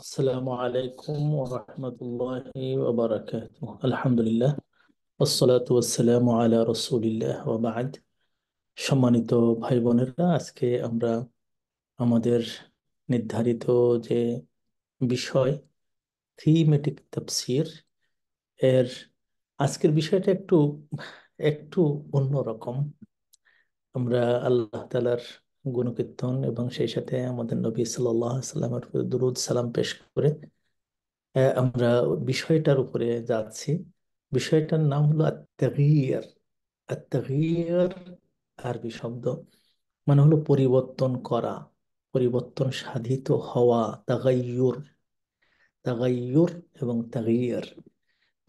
আসসালামু আলাইকুম ওরহমতুল্লাহি আলহামদুলিল্লাহ ওসলাত ওসালাম আলা রসুলিল্লাহ ওবাদ সম্মানিত ভাই বোনেরা আজকে আমরা আমাদের নির্ধারিত যে বিষয় থিমেটিক তাফসির এর আজকের বিষয়টা একটু একটু অন্যরকম আমরা আল্লাহ তালার গুণকীর্তন এবং সেই সাথে আমাদের নবী সাল্লাহ সাল্লামের উপরে দুরুদ সালাম পেশ করে আমরা বিষয়টার উপরে যাচ্ছি বিষয়টার নাম হলো আত্মাগিয়ার আত্মাগিয়ার আরবি শব্দ মানে হলো পরিবর্তন করা পরিবর্তন সাধিত হওয়া তাগাইয়ুর তাগাইয়ুর এবং তাগিয়ার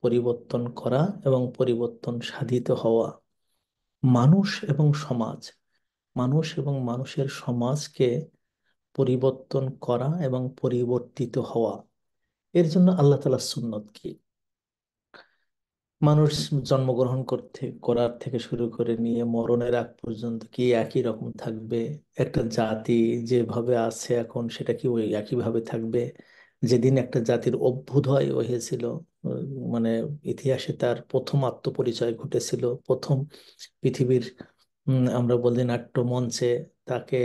পরিবর্তন করা এবং পরিবর্তন সাধিত হওয়া মানুষ এবং সমাজ মানুষ এবং মানুষের সমাজকে পরিবর্তন করা এবং পরিবর্তিত হওয়া এর জন্য আল্লাহ তালা সুন্নত কি মানুষ জন্মগ্রহণ করতে করার থেকে শুরু করে নিয়ে মরণের আগ পর্যন্ত কি একই রকম থাকবে একটা জাতি যেভাবে আছে এখন সেটা কি ওই একইভাবে থাকবে যেদিন একটা জাতির অভ্যুদয় হয়েছিল মানে ইতিহাসে তার প্রথম আত্মপরিচয় ঘটেছিল প্রথম পৃথিবীর আমরা বলি নাট্য মঞ্চে তাকে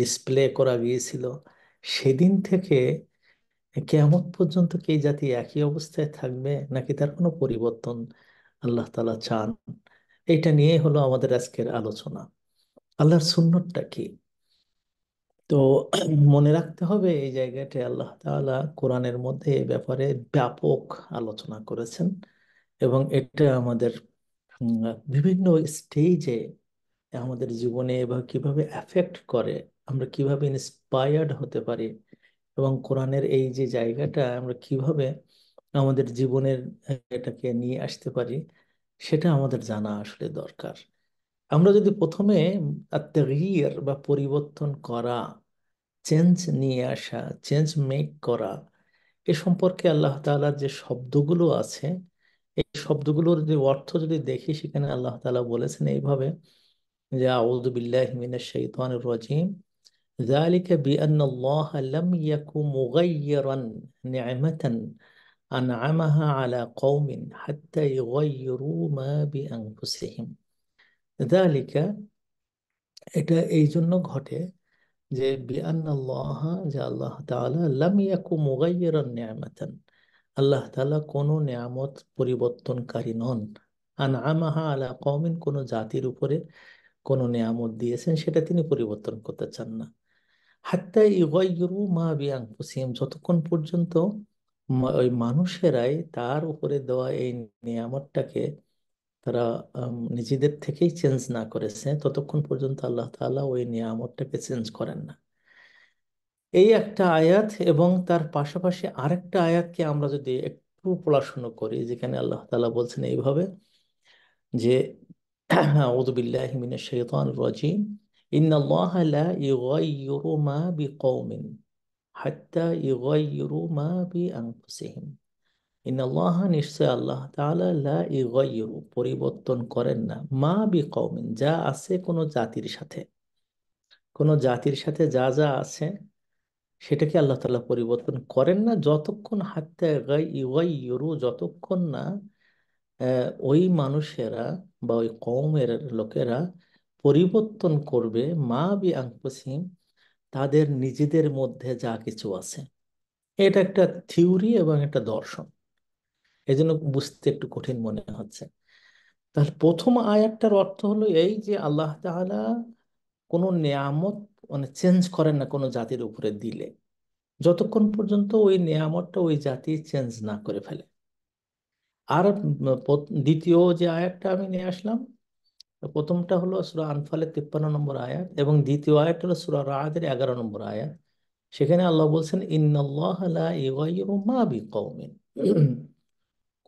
ডিসপ্লে করা গিয়েছিল সেদিন থেকে কেয়ামত পর্যন্ত কি জাতি একই অবস্থায় থাকবে নাকি তার কোনো পরিবর্তন আল্লাহ তালা চান এটা নিয়ে হলো আমাদের আজকের আলোচনা আল্লাহর সুন্নতটা কি তো মনে রাখতে হবে এই জায়গাটা আল্লাহ তালা কোরআনের মধ্যে এ ব্যাপারে ব্যাপক আলোচনা করেছেন এবং এটা আমাদের বিভিন্ন স্টেজে আমাদের জীবনে বা কিভাবে অ্যাফেক্ট করে আমরা কিভাবে ইন্সপায়ার্ড হতে পারি এবং কোরআনের এই যে জায়গাটা আমরা কিভাবে আমাদের জীবনের এটাকে নিয়ে আসতে পারি সেটা আমাদের জানা আসলে দরকার আমরা যদি প্রথমে আত্মীয় বা পরিবর্তন করা চেঞ্জ নিয়ে আসা চেঞ্জ মেক করা এ সম্পর্কে আল্লাহ তালার যে শব্দগুলো আছে এই শব্দগুলোর যে অর্থ যদি দেখি সেখানে আল্লাহ তালা বলেছেন এইভাবে এটা এই জন্য ঘটে যে বিআন আল্লাহ আল্লাহ তাআলা লাম ইয়াকু মুগাইয়িরান নিআমাতান আল্লাহ তাআলা কোনো নিয়ামত পরিবর্তনকারী নন আনআমাহা আলা কওমিন কোনো জাতির উপরে কোনো নিয়ামত দিয়েছেন সেটা তিনি পরিবর্তন করতে চান না হাত্তা ইগয়রু মা বিয়াং পুসিম যতক্ষণ পর্যন্ত ওই মানুষেরাই তার উপরে দেওয়া এই নিয়ামতটাকে তারা নিজেদের থেকেই চেঞ্জ না করেছে ততক্ষণ পর্যন্ত আল্লাহ তালা ওই নিয়ামতটাকে চেঞ্জ করেন না এই একটা আয়াত এবং তার পাশাপাশি আরেকটা আয়াতকে আমরা যদি একটু পড়াশুনো করি যেখানে আল্লাহ তালা বলছেন এইভাবে যে أعوذ بالله من الشيطان الرجيم إن الله لا يغير ما بقوم حتى يغيروا ما بأنفسهم إن الله নিশ্চয় আল্লাহ তাআলা লা ইগাইরু পরিবর্তন করেন না মা বিকওমিন যা আছে কোনো জাতির সাথে কোনো জাতির সাথে যা যা আছে সেটাকে আল্লাহ তাআলা পরিবর্তন করেন না যতক্ষণ হাত্তা ইগাইরু যতক্ষণ না ওই মানুষেরা বা ওই কওমের লোকেরা পরিবর্তন করবে মা বি আংকুসিম তাদের নিজেদের মধ্যে যা কিছু আছে এটা একটা থিওরি এবং একটা দর্শন এই জন্য বুঝতে একটু কঠিন মনে হচ্ছে তাহলে প্রথম আয়াতটার অর্থ হলো এই যে আল্লাহ তাহলে কোনো নিয়ামত মানে চেঞ্জ করেন না কোনো জাতির উপরে দিলে যতক্ষণ পর্যন্ত ওই নিয়ামতটা ওই জাতি চেঞ্জ না করে ফেলে আর দ্বিতীয় যে আয়াতটা আমি নিয়ে আসলাম প্রথমটা হলো সুরা আনফালে তিপ্পান্ন নম্বর আয়াত এবং দ্বিতীয় আয়াতটা হলো সুরা রাহাদের এগারো নম্বর আয়াত সেখানে আল্লাহ বলছেন ইন্নাল্লাহ লা মা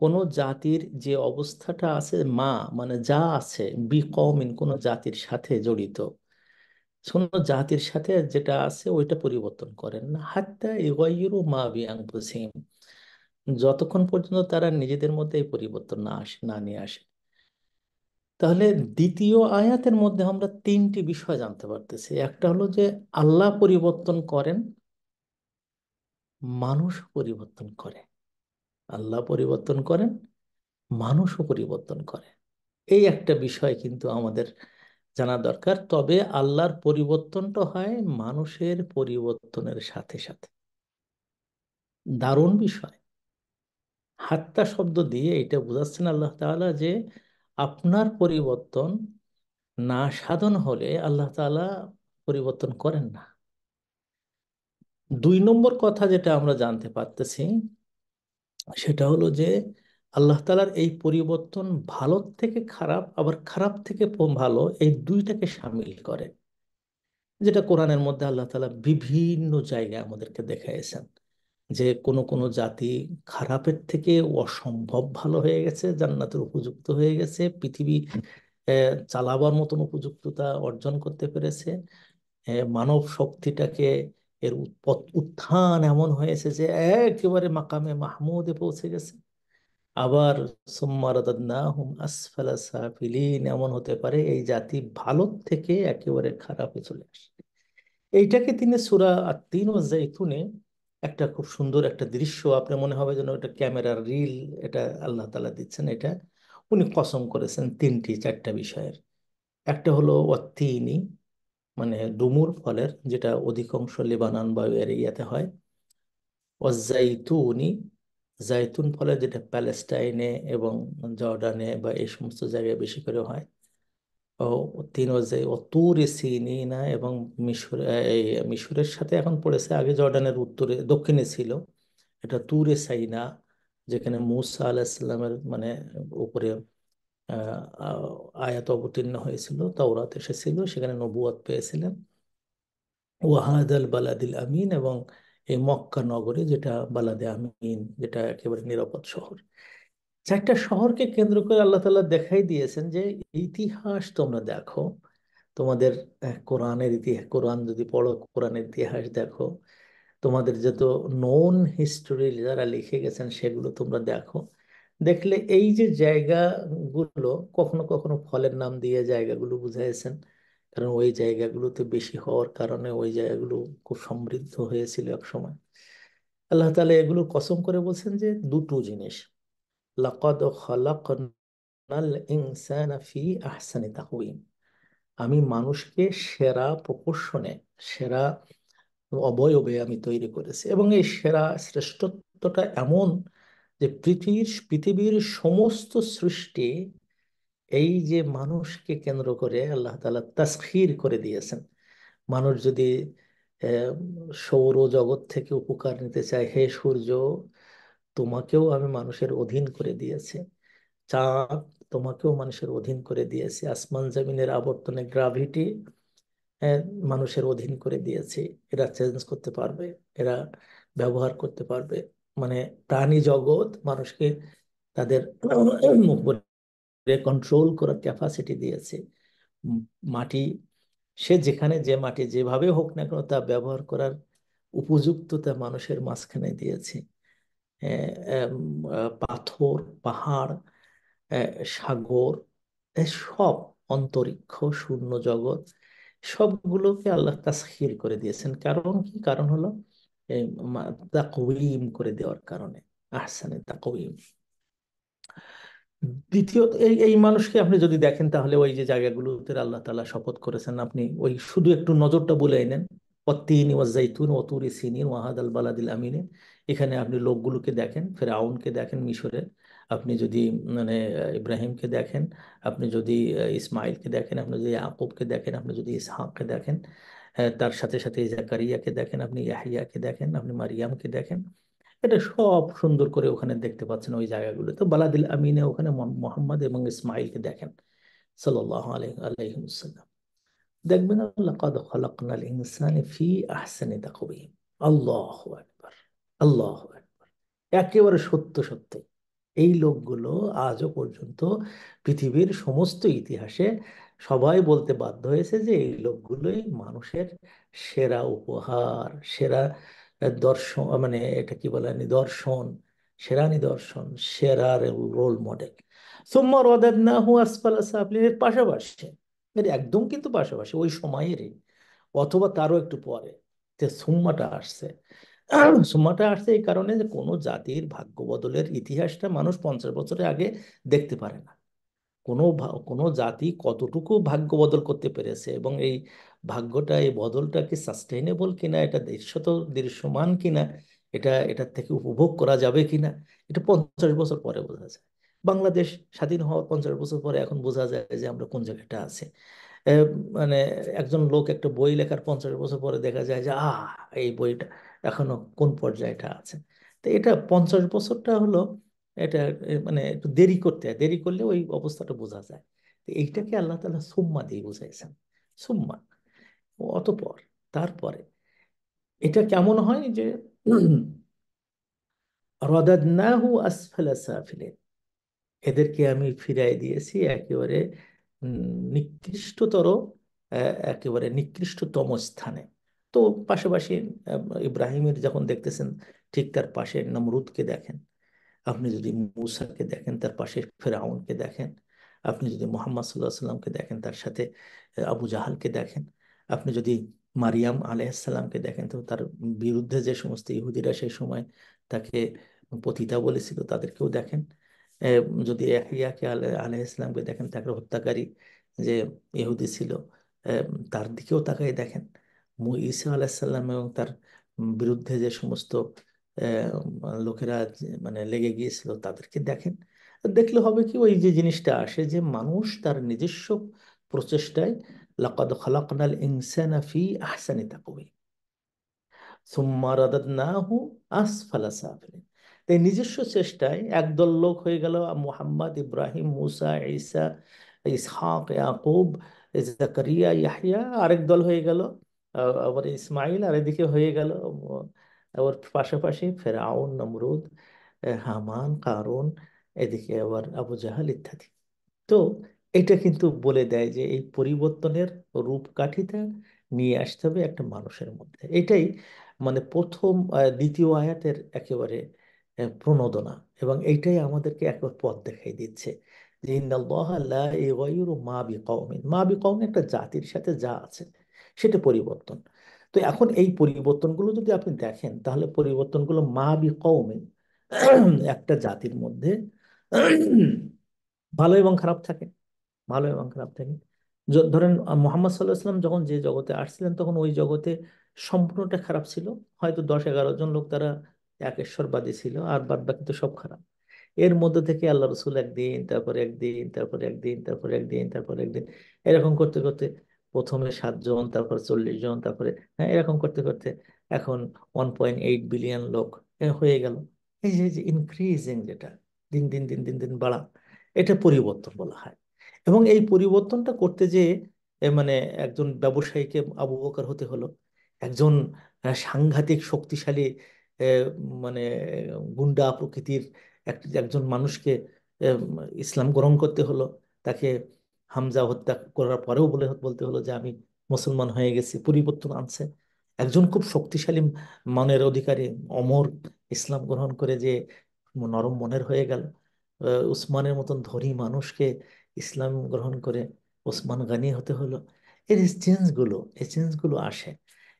কোনো জাতির যে অবস্থাটা আছে মা মানে যা আছে বি কমিন কোনো জাতির সাথে জড়িত কোনো জাতির সাথে যেটা আছে ওইটা পরিবর্তন করেন না হাত্তা ইগাইরু মা বি আনফুসিহিম যতক্ষণ পর্যন্ত তারা নিজেদের মধ্যে এই পরিবর্তন না আসে না নিয়ে আসে তাহলে দ্বিতীয় আয়াতের মধ্যে আমরা তিনটি বিষয় জানতে পারতেছি একটা হলো যে আল্লাহ পরিবর্তন করেন মানুষ পরিবর্তন করে আল্লাহ পরিবর্তন করেন মানুষও পরিবর্তন করে এই একটা বিষয় কিন্তু আমাদের জানা দরকার তবে আল্লাহর পরিবর্তনটা হয় মানুষের পরিবর্তনের সাথে সাথে দারুণ বিষয় হাত্তা শব্দ দিয়ে এটা বোঝাচ্ছেন আল্লাহ তালা যে আপনার পরিবর্তন না সাধন হলে আল্লাহ তালা পরিবর্তন করেন না দুই নম্বর কথা যেটা আমরা জানতে পারতেছি সেটা হলো যে আল্লাহ তালার এই পরিবর্তন ভালো থেকে খারাপ আবার খারাপ থেকে ভালো এই দুইটাকে সামিল করে যেটা কোরআনের মধ্যে আল্লাহ তালা বিভিন্ন জায়গায় আমাদেরকে দেখাইছেন যে কোন কোন জাতি খারাপের থেকে অসম্ভব ভালো হয়ে গেছে জান্নাতের উপযুক্ত হয়ে গেছে পৃথিবী চালাবার মতন উপযুক্ততা অর্জন করতে পেরেছে মানব শক্তিটাকে এর উত্থান এমন হয়েছে যে একেবারে মাকামে মাহমুদে পৌঁছে গেছে আবার সুম্মারাদান্নাহুম এমন হতে পারে এই জাতি ভালো থেকে একেবারে খারাপে চলে আসে এইটাকে তিনি সুরা আত্মিন ও জৈতুনে একটা খুব সুন্দর একটা দৃশ্য আপনার মনে হবে যেন এটা ক্যামেরার রিল এটা আল্লাহ তালা দিচ্ছেন এটা উনি কসম করেছেন তিনটি চারটা বিষয়ের একটা হলো অত্তিনি মানে ডুমুর ফলের যেটা অধিকাংশ লেবানান বা এরিয়াতে হয় অজাইতুনি জাইতুন ফলের যেটা প্যালেস্টাইনে এবং জর্ডানে বা এই সমস্ত জায়গায় বেশি করে হয় তিনি যে তুরে না এবং মিশর এই মিশরের সাথে এখন পড়েছে আগে জর্ডানের উত্তরে দক্ষিণে ছিল এটা তুরে সাইনা যেখানে মুসা আলাহ ইসলামের মানে উপরে আয়াত অবতীর্ণ হয়েছিল তাওরাত এসেছিল সেখানে নবুয়াত পেয়েছিলেন ওয়াহাদ আল বালাদিল আমিন এবং এই মক্কা নগরে যেটা বালাদে আমিন যেটা একেবারে নিরাপদ শহর একটা শহরকে কেন্দ্র করে আল্লাহ তাল্লাহ দেখাই দিয়েছেন যে ইতিহাস তোমরা দেখো তোমাদের কোরআনের ইতিহাস কোরআন যদি পড়ো কোরআনের ইতিহাস দেখো তোমাদের যত নন হিস্টোরি যারা লিখে গেছেন সেগুলো তোমরা দেখো দেখলে এই যে জায়গাগুলো কখনো কখনো ফলের নাম দিয়ে জায়গাগুলো বুঝাইছেন কারণ ওই জায়গাগুলোতে বেশি হওয়ার কারণে ওই জায়গাগুলো খুব সমৃদ্ধ হয়েছিল এক সময় আল্লাহ তালা এগুলো কসম করে বলছেন যে দুটো জিনিস লাকদ খালাকনাল ইনসানা ফি আহসানি তাকওয়িম আমি মানুষকে সেরা প্রকর্ষণে সেরা অবয়বে আমি তৈরি করেছি এবং এই সেরা শ্রেষ্ঠত্বটা এমন যে পৃথিবীর পৃথিবীর সমস্ত সৃষ্টি এই যে মানুষকে কেন্দ্র করে আল্লাহ তালা তাস্কির করে দিয়েছেন মানুষ যদি সৌর জগৎ থেকে উপকার নিতে চায় হে সূর্য তোমাকেও আমি মানুষের অধীন করে দিয়েছি চাঁদ তোমাকেও মানুষের অধীন করে দিয়েছি আসমান জমিনের আবর্তনে গ্রাভিটি মানুষের অধীন করে দিয়েছে এরা চেঞ্জ করতে পারবে এরা ব্যবহার করতে পারবে মানে প্রাণী জগৎ মানুষকে তাদের কন্ট্রোল করার ক্যাপাসিটি দিয়েছে মাটি সে যেখানে যে মাটি যেভাবে হোক না কেন তা ব্যবহার করার উপযুক্ততা মানুষের মাঝখানে দিয়েছে পাথর পাহাড় সাগর সব অন্তরিক্ষ শূন্য জগৎ সবগুলোকে আল্লাহ তাসখির করে দিয়েছেন কারণ কি কারণ হলো তাকওয়িম করে দেওয়ার কারণে আহসানে তাকওয়িম দ্বিতীয়ত এই এই মানুষকে আপনি যদি দেখেন তাহলে ওই যে জায়গাগুলোতে আল্লাহ তালা শপথ করেছেন আপনি ওই শুধু একটু নজরটা বলে নেন ওয়াত্তিন ওয়াজাইতুন ওয়াতুরি সিনিন ওয়াহাদ আল বালাদিল আমিনে এখানে আপনি লোকগুলোকে দেখেন ফেরাউনকে দেখেন মিশরের আপনি যদি মানে ইব্রাহিমকে দেখেন আপনি যদি ইসমাইলকে দেখেন আপনি যদি আকুবকে দেখেন আপনি যদি ইসহাককে দেখেন তার সাথে সাথে জাকারিয়াকে দেখেন আপনি ইয়াহিয়াকে দেখেন আপনি মারিয়ামকে দেখেন এটা সব সুন্দর করে ওখানে দেখতে পাচ্ছেন ওই জায়গাগুলো তো বালাদিল আমিনে ওখানে মোহাম্মদ এবং ইসমাইলকে দেখেন সাল্লাহ আলহ আলহিমসাল্লাম দেখবেন আল্লাহ ইনসানি ফি আহসানি তাকবি আল্লাহ একবার আল্লাহ একবার একেবারে সত্য সত্য এই লোকগুলো আজও পর্যন্ত পৃথিবীর সমস্ত ইতিহাসে সবাই বলতে বাধ্য হয়েছে যে এই লোকগুলোই মানুষের সেরা উপহার সেরা দর্শন মানে এটা কি বলে নিদর্শন সেরা নিদর্শন সেরা রোল মডেল সোম্মা রদাদ না হু আসফাল পাশাপাশি এর মানে একদম কিন্তু পাশাপাশি ওই সময়েরই অথবা তারও একটু পরে যে সুম্মাটা আসছে সুম্মাটা আসছে এই কারণে যে কোনো জাতির ভাগ্য বদলের ইতিহাসটা মানুষ পঞ্চাশ বছরের আগে দেখতে পারে না কোনো কোনো জাতি কতটুকু ভাগ্য বদল করতে পেরেছে এবং এই ভাগ্যটা এই বদলটা কি সাস্টেইনেবল কিনা এটা দৃশ্যত দৃশ্যমান কিনা এটা এটার থেকে উপভোগ করা যাবে কিনা এটা পঞ্চাশ বছর পরে বোঝা যায় বাংলাদেশ স্বাধীন হওয়ার পঞ্চাশ বছর পরে এখন বোঝা যায় যে আমরা কোন জায়গাটা আছে মানে একজন লোক একটা বই লেখার পঞ্চাশ বছর পরে দেখা যায় যে আহ এই বইটা এখনো কোন পর্যায়েটা আছে তো এটা পঞ্চাশ বছরটা হলো এটা মানে একটু দেরি করতে হয় দেরি করলে ওই অবস্থাটা বোঝা যায় তো এইটাকে আল্লাহ তালা সুম্মা দিয়ে বুঝাইছেন সুম্মা অতপর তারপরে এটা কেমন হয় যে রদাদনাহু আসফেলা সাফিলেন এদেরকে আমি ফিরাই দিয়েছি একেবারে নিকৃষ্টতর একেবারে নিকৃষ্টতম স্থানে তো পাশাপাশি ইব্রাহিমের যখন দেখতেছেন ঠিক তার পাশে নমরুদকে দেখেন আপনি যদি মুসাকে দেখেন তার পাশে ফেরাউনকে দেখেন আপনি যদি মোহাম্মদ সাল্লাহ সাল্লামকে দেখেন তার সাথে আবু জাহালকে দেখেন আপনি যদি মারিয়াম আলাইসাল্লামকে দেখেন তো তার বিরুদ্ধে যে সমস্ত ইহুদিরা সেই সময় তাকে পতিতা বলেছিল তাদেরকেও দেখেন যদি ইয়াকে আলহ ইসলামকে দেখেন তাকে হত্যাকারী যে ইহুদি ছিল তার দিকেও তাকাই দেখেন ঈসা আলাহিসাল্লাম এবং তার বিরুদ্ধে যে সমস্ত লোকেরা মানে লেগে গিয়েছিল তাদেরকে দেখেন দেখলে হবে কি ওই যে জিনিসটা আসে যে মানুষ তার নিজস্ব প্রচেষ্টায় লাকাদ খালাকনাল ইনসানা ফি আহসানি তাকুবি সুম্মা রাদাদনাহু আসফালা সাফিলিন এই নিজস্ব চেষ্টায় একদল লোক হয়ে গেল মোহাম্মদ ইব্রাহিম মুসা ঈসা ইসহাক ইয়াকুব জাকারিয়া ইয়াহিয়া আরেক দল হয়ে গেল আবার ইসমাইল আর এদিকে হয়ে গেল আবার পাশাপাশি ফেরাউন নমরুদ হামান কারুন এদিকে আবার আবু জাহাল ইত্যাদি তো এটা কিন্তু বলে দেয় যে এই পরিবর্তনের রূপকাঠিটা নিয়ে আসতে হবে একটা মানুষের মধ্যে এটাই মানে প্রথম দ্বিতীয় আয়াতের একেবারে প্রণোদনা এবং এইটাই আমাদেরকে এক পথ দেখাই দিচ্ছে যে মা মা একটা জাতির সাথে যা আছে সেটা পরিবর্তন তো এখন এই পরিবর্তনগুলো যদি আপনি দেখেন তাহলে পরিবর্তনগুলো মা বি কৌমিন একটা জাতির মধ্যে ভালো এবং খারাপ থাকে ভালো এবং খারাপ থাকে ধরেন মোহাম্মদ সাল্লাহ যখন যে জগতে আসছিলেন তখন ওই জগতে সম্পূর্ণটা খারাপ ছিল হয়তো দশ এগারো জন লোক তারা একেশ্বরবাদী ছিল আর বাদ বাকি তো সব খারাপ এর মধ্যে থেকে আল্লাহ রসুল একদিন তারপর একদিন তারপর একদিন তারপর একদিন তারপর একদিন এরকম করতে করতে প্রথমে সাতজন তারপর চল্লিশ জন তারপরে হ্যাঁ এরকম করতে করতে এখন ওয়ান পয়েন্ট এইট বিলিয়ন লোক হয়ে গেল এই যে যে ইনক্রিজিং যেটা দিন দিন দিন দিন দিন বাড়া এটা পরিবর্তন বলা হয় এবং এই পরিবর্তনটা করতে যে মানে একজন ব্যবসায়ীকে আবু হতে হলো একজন সাংঘাতিক শক্তিশালী মানে গুন্ডা প্রকৃতির একজন মানুষকে ইসলাম গ্রহণ করতে হলো তাকে হামজা হত্যা করার পরেও বলে বলতে হলো যে আমি মুসলমান হয়ে গেছি পরিবর্তন আনছে একজন খুব শক্তিশালী মনের অধিকারী অমর ইসলাম গ্রহণ করে যে নরম মনের হয়ে গেল উসমানের মতন ধনী মানুষকে ইসলাম গ্রহণ করে ওসমান গানি হতে হলো এর চেঞ্জগুলো এই চেঞ্জগুলো আসে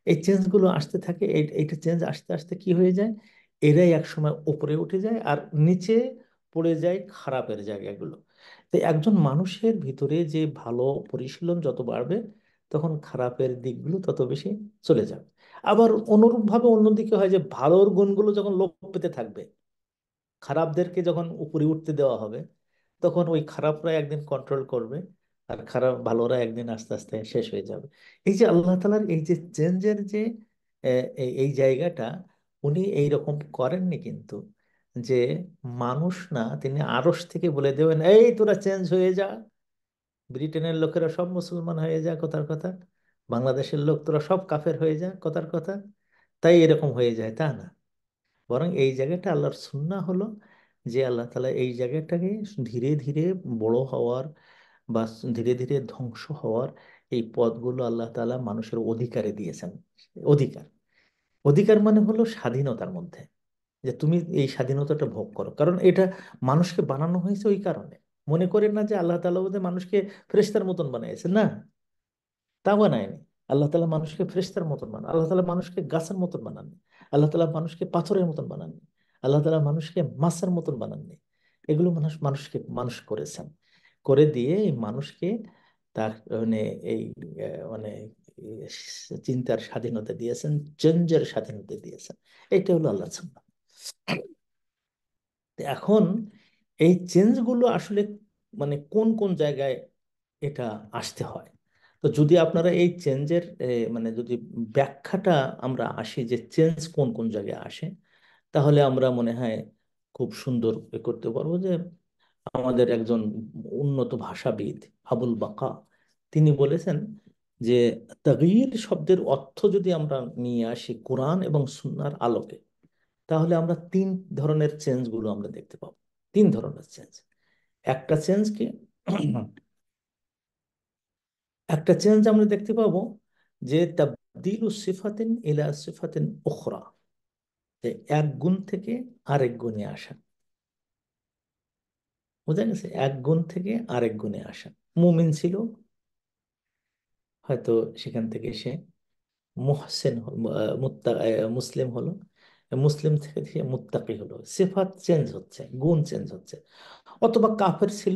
এই চেঞ্জগুলো আসতে থাকে এইটা চেঞ্জ আসতে আসতে কি হয়ে যায় এরাই একসময় ওপরে উঠে যায় আর নিচে পড়ে যায় খারাপের জায়গাগুলো তো একজন মানুষের ভিতরে যে ভালো পরিশীলন যত বাড়বে তখন খারাপের দিকগুলো তত বেশি চলে যাবে আবার অনুরূপভাবে অন্যদিকে হয় যে ভালোর গুণগুলো যখন লোপ পেতে থাকবে খারাপদেরকে যখন উপরে উঠতে দেওয়া হবে তখন ওই খারাপরা একদিন কন্ট্রোল করবে আর খারাপ ভালোরা একদিন আস্তে আস্তে শেষ হয়ে যাবে এই যে আল্লাহ তালার এই যে চেঞ্জের যে এই জায়গাটা উনি এই রকম করেননি কিন্তু যে মানুষ না তিনি আড়স থেকে বলে দেবেন এই তোরা চেঞ্জ হয়ে যা ব্রিটেনের লোকেরা সব মুসলমান হয়ে যা কথার কথা বাংলাদেশের লোক তোরা সব কাফের হয়ে যা কথার কথা তাই এরকম হয়ে যায় তা না বরং এই জায়গাটা আল্লাহর সুন্না হলো যে আল্লাহ তালা এই জায়গাটাকে ধীরে ধীরে বড় হওয়ার বা ধীরে ধীরে ধ্বংস হওয়ার এই পদগুলো আল্লাহ তালা মানুষের অধিকারে দিয়েছেন অধিকার অধিকার মানে হলো স্বাধীনতার মধ্যে যে তুমি এই স্বাধীনতাটা ভোগ করো কারণ এটা মানুষকে বানানো হয়েছে ওই কারণে মনে করেন না যে আল্লাহ তালা বোধহয় মানুষকে ফ্রেস্তার মতন বানাইছে না তা বানায়নি আল্লাহ তালা মানুষকে ফ্রেস্তার মতন বানান আল্লাহ তালা মানুষকে গাছের মতন বানাননি আল্লাহ তালা মানুষকে পাথরের মতন বানাননি আল্লাহ তালা মানুষকে মাছের মতন বানাননি এগুলো মানুষ মানুষকে মানুষ করেছেন করে দিয়ে মানুষকে তার মানে এই মানে চিন্তার স্বাধীনতা দিয়েছেন চেঞ্জের স্বাধীনতা দিয়েছেন এটা হলো আল্লাহ এখন এই চেঞ্জগুলো আসলে মানে কোন কোন জায়গায় এটা আসতে হয় তো যদি আপনারা এই চেঞ্জের মানে যদি ব্যাখ্যাটা আমরা আসি যে চেঞ্জ কোন কোন জায়গায় আসে তাহলে আমরা মনে হয় খুব সুন্দর করতে পারবো যে আমাদের একজন উন্নত ভাষাবিদ আবুল বাকা তিনি বলেছেন যে তাগির শব্দের অর্থ যদি আমরা নিয়ে আসি কোরআন এবং সুনার আলোকে তাহলে আমরা তিন ধরনের চেঞ্জগুলো আমরা দেখতে পাবো তিন ধরনের চেঞ্জ একটা চেঞ্জ কি একটা চেঞ্জ আমরা দেখতে পাবো যে তাবদিল সিফাতিন ইলা সিফাতিন ওখরা এক গুণ থেকে আরেক গুণে আসা বোঝা গেছে এক গুণ থেকে আরেক গুণে আসা মুমিন ছিল হয়তো সেখান থেকে সে মোহসেন মুসলিম হলো মুসলিম থেকে সে মুত্তাকি হলো সেফাত চেঞ্জ হচ্ছে গুণ চেঞ্জ হচ্ছে অথবা কাফের ছিল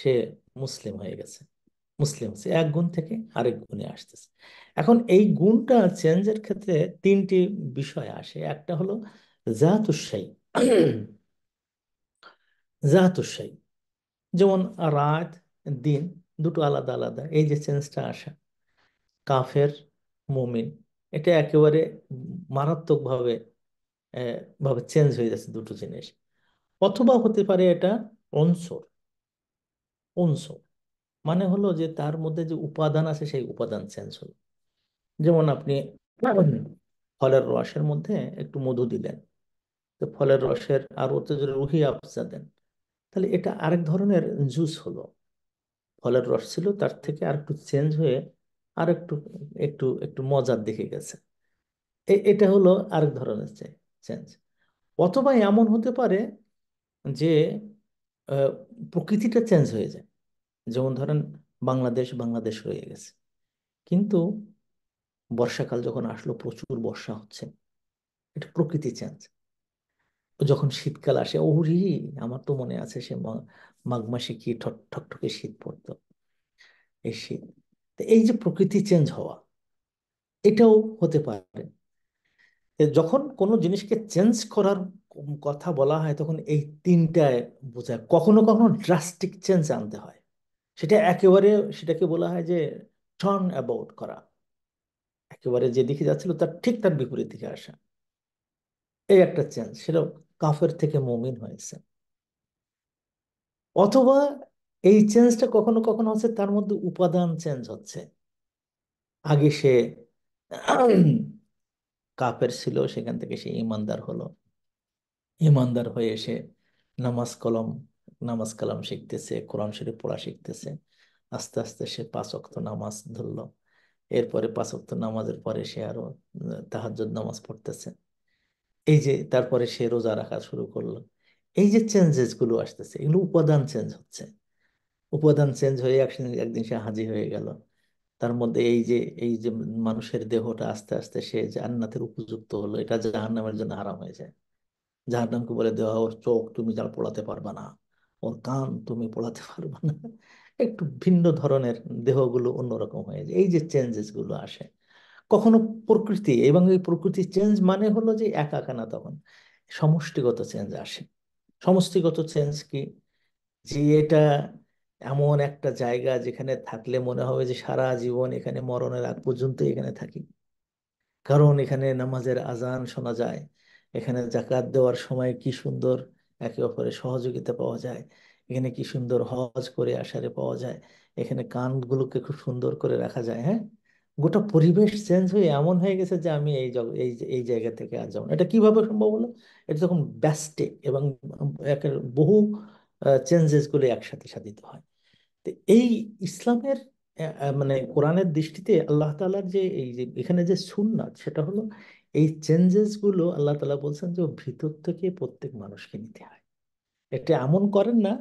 সে মুসলিম হয়ে গেছে মুসলিম হচ্ছে এক গুণ থেকে আরেক গুণে আসতেছে এখন এই গুণটা চেঞ্জের ক্ষেত্রে তিনটি বিষয় আসে একটা হলো জাতুসাই জাহাতুসাই যেমন রাত দিন দুটো আলাদা আলাদা এই যে চেঞ্জটা আসা কাফের মুমিন এটা একেবারে মারাত্মকভাবে ভাবে চেঞ্জ হয়ে যাচ্ছে দুটো জিনিস অথবা হতে পারে এটা অনসর অনসর মানে হলো যে তার মধ্যে যে উপাদান আছে সেই উপাদান চেঞ্জ হলো যেমন আপনি ফলের রসের মধ্যে একটু মধু দিলেন তো ফলের রসের আর ওতে যদি রুহি আফজা দেন তাহলে এটা আরেক ধরনের জুস হলো ফলের রস ছিল তার থেকে আর একটু চেঞ্জ হয়ে আর একটু একটু একটু মজার দিকে গেছে এটা হলো আরেক ধরনের চেঞ্জ অথবা এমন হতে পারে যে প্রকৃতিটা চেঞ্জ হয়ে যায় যেমন ধরেন বাংলাদেশ বাংলাদেশ রয়ে গেছে কিন্তু বর্ষাকাল যখন আসলো প্রচুর বর্ষা হচ্ছে এটা প্রকৃতি চেঞ্জ যখন শীতকাল আসে ওরি আমার তো মনে আছে সে মাঘ মাসে কি ঠক ঠকঠকে শীত পড়তো এই শীত এই যে প্রকৃতি চেঞ্জ হওয়া এটাও হতে পারে যখন কোনো জিনিসকে চেঞ্জ করার কথা বলা হয় তখন এই তিনটায় বোঝায় কখনো কখনো ড্রাস্টিক চেঞ্জ আনতে হয় সেটা একেবারে সেটাকে বলা হয় যে টার্ন অ্যাবাউট করা একেবারে যে দিকে যাচ্ছিল তার ঠিক তার বিপরীত দিকে আসা এই একটা চেঞ্জ সেটাও কাফের থেকে মুমিন হয়েছে অথবা এই চেঞ্জটা কখনো কখনো হচ্ছে তার মধ্যে উপাদান চেঞ্জ হচ্ছে আগে সে কাপের ছিল সেখান থেকে সে ইমানদার হলো ইমানদার হয়ে সে নামাজ কলম নামাজ কালাম শিখতেছে কোরআন শরীফ পড়া শিখতেছে আস্তে আস্তে সে পাঁচ অক্ত নামাজ ধরলো এরপরে পাঁচ অক্ত নামাজের পরে সে আরো তাহাজ্জুদ নামাজ পড়তেছে এই যে তারপরে সে রোজা রাখা শুরু করলো এই যে চেঞ্জেসগুলো আসতেছে এগুলো উপাদান চেঞ্জ হচ্ছে উপাদান চেঞ্জ হয়ে একদিন একদিন সে হাজি হয়ে গেল তার মধ্যে এই যে এই যে মানুষের দেহটা আস্তে আস্তে সে জান্নাতের উপযুক্ত হলো এটা জাহান্নামের জন্য হারাম হয়ে যায় জাহান্নামকে বলে দেওয়া ওর চোখ তুমি যার পোড়াতে পারবে না ওর কান তুমি পোড়াতে পারবে না একটু ভিন্ন ধরনের দেহগুলো অন্যরকম হয়ে যায় এই যে চেঞ্জেসগুলো আসে কখনো প্রকৃতি এবং এই প্রকৃতির চেঞ্জ মানে হলো যে একা একা না তখন সমষ্টিগত চেঞ্জ আসে সমষ্টিগত চেঞ্জ কি যে এটা এমন একটা জায়গা যেখানে থাকলে মনে হবে যে সারা জীবন এখানে মরণের আগ পর্যন্ত এখানে থাকি কারণ এখানে নামাজের আজান শোনা যায় এখানে জাকাত দেওয়ার সময় কি সুন্দর একে অপরের সহযোগিতা পাওয়া যায় এখানে কি সুন্দর হজ করে আসারে পাওয়া যায় এখানে কানগুলোকে খুব সুন্দর করে রাখা যায় হ্যাঁ গোটা পরিবেশ চেঞ্জ হয়ে এমন হয়ে গেছে যে আমি এই জগ- এই এই জায়গা থেকে আর যাবো এটা কিভাবে সম্ভব হলো এটা যখন ব্যাস্টে এবং একের বহু চেঞ্জেস গুলো একসাথে সাধিত হয় তো এই ইসলামের মানে কোরআনের দৃষ্টিতে আল্লাহ তালার যে এই যে এখানে যে সুন্নাত সেটা হলো এই চেঞ্জেস গুলো আল্লাহ তালা বলছেন যে ভিতর থেকে প্রত্যেক মানুষকে নিতে হয় এটা এমন করেন না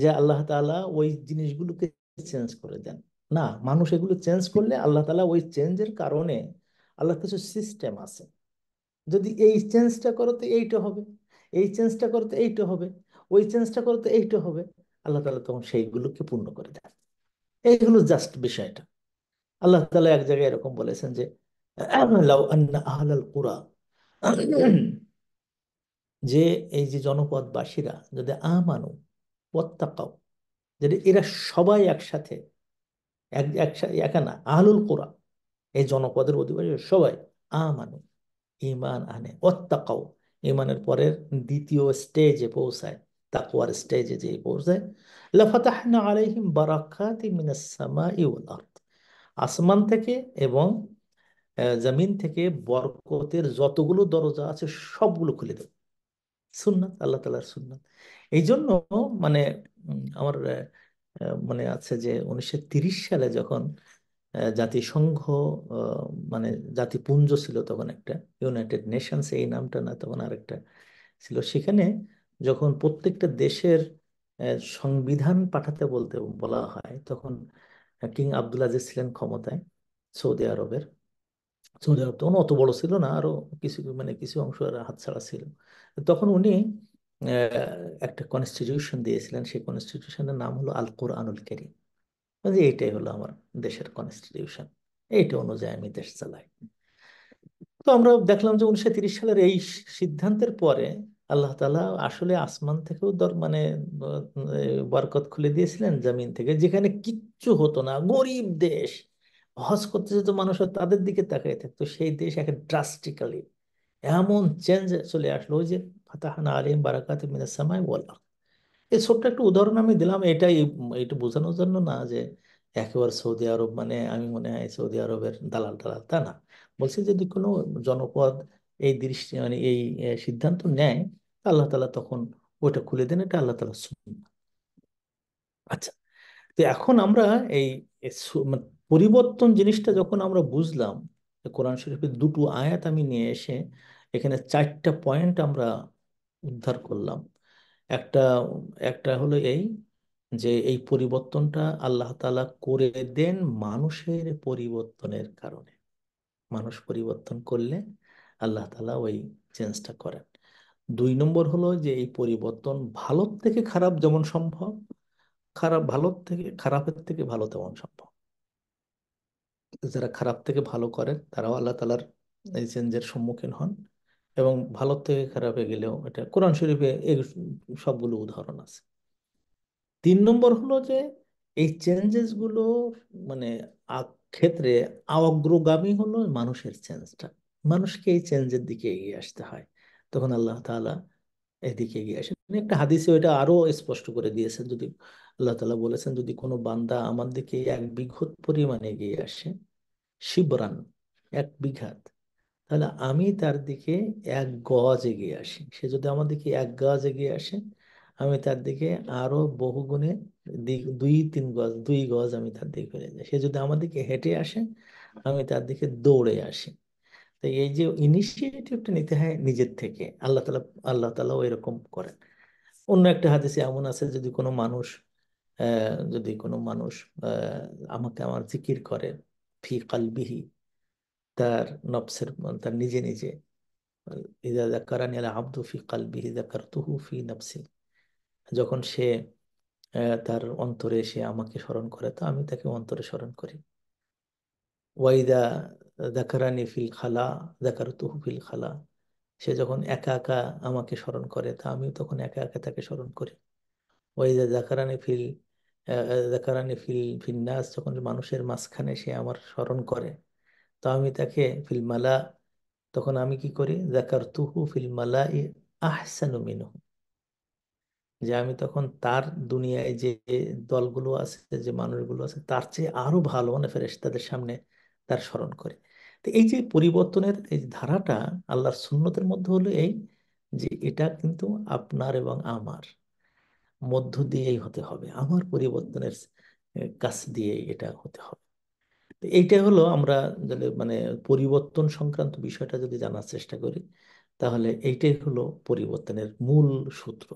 যে আল্লাহ তাআলা ওই জিনিসগুলোকে চেঞ্জ করে দেন না মানুষ এগুলো চেঞ্জ করলে আল্লাহ তালা ওই চেঞ্জের কারণে আল্লাহ কিছু সিস্টেম আছে যদি এই চেঞ্জটা করো তো এইটা হবে এই চেঞ্জটা করো তো এইটা হবে ওই চেঞ্জটা করো তো এইটা হবে আল্লাহ তালা তখন সেইগুলোকে পূর্ণ করে দেন এইগুলো জাস্ট বিষয়টা আল্লাহ তালা এক জায়গায় এরকম বলেছেন যে কুরা যে এই যে জনপদবাসীরা যদি আমানু পত্তাকাও যদি এরা সবাই একসাথে এক একা আহলুল কোরআন এই জনপদের অধিবাসী সবাই আমানু ইমান আনে অত্যাকাও ইমানের পরের দ্বিতীয় স্টেজে পৌঁছায় তাকুয়ার স্টেজে যে পৌঁছায় লাফাতাহনা আলাইহিম বারাকাতি মিনাসসামা ইউল আসমান থেকে এবং জমিন থেকে বরকতের যতগুলো দরজা আছে সবগুলো খুলে দেব সুন্নাত আল্লাহ তালার সুন্নাত এই জন্য মানে আমার মনে আছে যে উনিশশো সালে যখন জাতিসংঘ মানে জাতিপুঞ্জ ছিল তখন একটা ইউনাইটেড নেশনস এই নামটা না তখন আরেকটা ছিল সেখানে যখন প্রত্যেকটা দেশের সংবিধান পাঠাতে বলতে বলা হয় তখন কিং আব্দুল আজিজ ছিলেন ক্ষমতায় সৌদি আরবের সৌদি আরব তখন অত বড় ছিল না আরও কিছু মানে কিছু অংশ হাতছাড়া ছিল তখন উনি একটা কনস্টিটিউশন দিয়েছিলেন সেই কনস্টিটিউশনের নাম হলো আল কোরআনুল করিম যে এইটাই হলো আমার দেশের কনস্টিটিউশন এইটা অনুযায়ী আমি দেশ চালাই তো আমরা দেখলাম যে উনিশশো তিরিশ সালের এই সিদ্ধান্তের পরে আল্লাহ তালা আসলে আসমান থেকেও দর মানে বরকত খুলে দিয়েছিলেন জমিন থেকে যেখানে কিচ্ছু হতো না গরিব দেশ হজ করতে যেত মানুষ তাদের দিকে তাকাই থাকতো সেই দেশ একটা ড্রাস্টিক্যালি এমন চেঞ্জ চলে আসলো যে ফাতাহানা আলিম বারাকাত মিনাস সামাই ওয়াল এই ছোট্ট একটা উদাহরণ আমি দিলাম এটাই এটা বোঝানোর জন্য না যে একেবারে সৌদি আরব মানে আমি মনে হয় সৌদি আরবের দালাল টালাল তা না বলছি যদি কোনো জনপদ এই দৃষ্টি মানে এই সিদ্ধান্ত নেয় আল্লাহ তালা তখন ওটা খুলে দেন এটা আল্লাহ তালা আচ্ছা তো এখন আমরা এই মানে পরিবর্তন জিনিসটা যখন আমরা বুঝলাম কোরআন শরীফের দুটো আয়াত আমি নিয়ে এসে এখানে চারটা পয়েন্ট আমরা উদ্ধার করলাম একটা একটা হলো এই যে এই পরিবর্তনটা আল্লাহ তালা করে দেন মানুষের পরিবর্তনের কারণে মানুষ পরিবর্তন করলে আল্লাহ তালা ওই চেঞ্জটা করেন দুই নম্বর হলো যে এই পরিবর্তন ভালোর থেকে খারাপ যেমন সম্ভব খারাপ ভালোর থেকে খারাপের থেকে ভালো তেমন সম্ভব যারা খারাপ থেকে ভালো করেন তারাও আল্লাহ তালার এই চেঞ্জের সম্মুখীন হন এবং ভালোর থেকে খারাপে গেলেও এটা কোরআন শরীফে এই সবগুলো উদাহরণ আছে তিন নম্বর হলো যে এই চেঞ্জেসগুলো মানে ক্ষেত্রে অগ্রগামী হলো মানুষের চেঞ্জটা মানুষকে এই চেঞ্জের দিকে এগিয়ে আসতে হয় তখন আল্লাহ তালা এদিকে এগিয়ে আসে মানে একটা হাদিসে ওইটা আরো স্পষ্ট করে দিয়েছেন যদি আল্লাহ তালা বলেছেন যদি কোনো বান্দা আমার দিকে এক বিঘত পরিমাণে এগিয়ে আসে শিবরান এক বিঘাত তাহলে আমি তার দিকে এক গজ এগিয়ে আসি সে যদি আমার দিকে এক গজ এগিয়ে আসে আমি তার দিকে আরো বহু গুণে দুই তিন গজ দুই গজ আমি তার দিকে ফেলে যাই সে যদি আমার দিকে হেঁটে আসে আমি তার দিকে দৌড়ে আসি তো এই যে ইনিশিয়েটিভটা নিতে হয় নিজের থেকে আল্লাহ তালা আল্লাহ ওই এরকম করেন অন্য একটা হাদিসে এমন আছে যদি কোনো মানুষ যদি কোনো মানুষ আমাকে আমার জিকির করে ফি কালবিহি তার নবসের তার নিজে নিজে ইদা জাকারানি আব্দু ফি কালবিহি জাকারতুহু ফি নফসি যখন সে তার অন্তরে সে আমাকে স্মরণ করে তো আমি তাকে অন্তরে স্মরণ করি ওয়াইদা জাকারানি ফিল খালা তুহু ফিল খালা সে যখন একা একা আমাকে স্মরণ করে তা আমিও তখন একা একা তাকে স্মরণ করি ওয়াইদা জাকারানি ফিল জাকারানি ফিল ফিন্নাস যখন মানুষের মাঝখানে সে আমার স্মরণ করে তো আমি তাকে ফিলমালা তখন আমি কি করি জাকার তুহু ফিলমালা ই আহসানু মিনহু যে আমি তখন তার দুনিয়ায় যে দলগুলো আছে যে মানুষগুলো আছে তার চেয়ে আরো ভালো মানে ফেরেশতাদের সামনে তার স্মরণ করে তো এই যে পরিবর্তনের এই ধারাটা আল্লাহর সুন্নতের মধ্যে হলো এই যে এটা কিন্তু আপনার এবং আমার মধ্য দিয়েই হতে হবে আমার পরিবর্তনের কাছ দিয়েই এটা হতে হবে এইটা এইটাই হলো আমরা যদি মানে পরিবর্তন সংক্রান্ত বিষয়টা যদি জানার চেষ্টা করি তাহলে এইটাই হলো পরিবর্তনের মূল সূত্র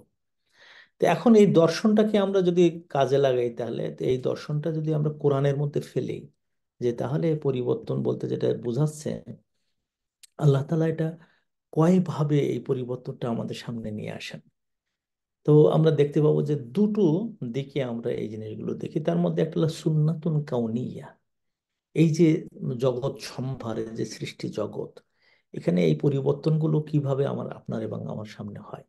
তো এখন এই দর্শনটাকে আমরা যদি কাজে লাগাই তাহলে এই দর্শনটা যদি আমরা কোরআনের মধ্যে ফেলি যে তাহলে পরিবর্তন বলতে যেটা বোঝাচ্ছে আল্লাহ তালা এটা কয়ভাবে এই পরিবর্তনটা আমাদের সামনে নিয়ে আসেন তো আমরা দেখতে পাবো যে দুটো দিকে আমরা এই জিনিসগুলো দেখি তার মধ্যে একটা হলো কাউনিয়া এই যে জগৎ সম্ভার যে সৃষ্টি জগৎ এখানে এই পরিবর্তনগুলো কিভাবে আমার আপনার এবং আমার সামনে হয়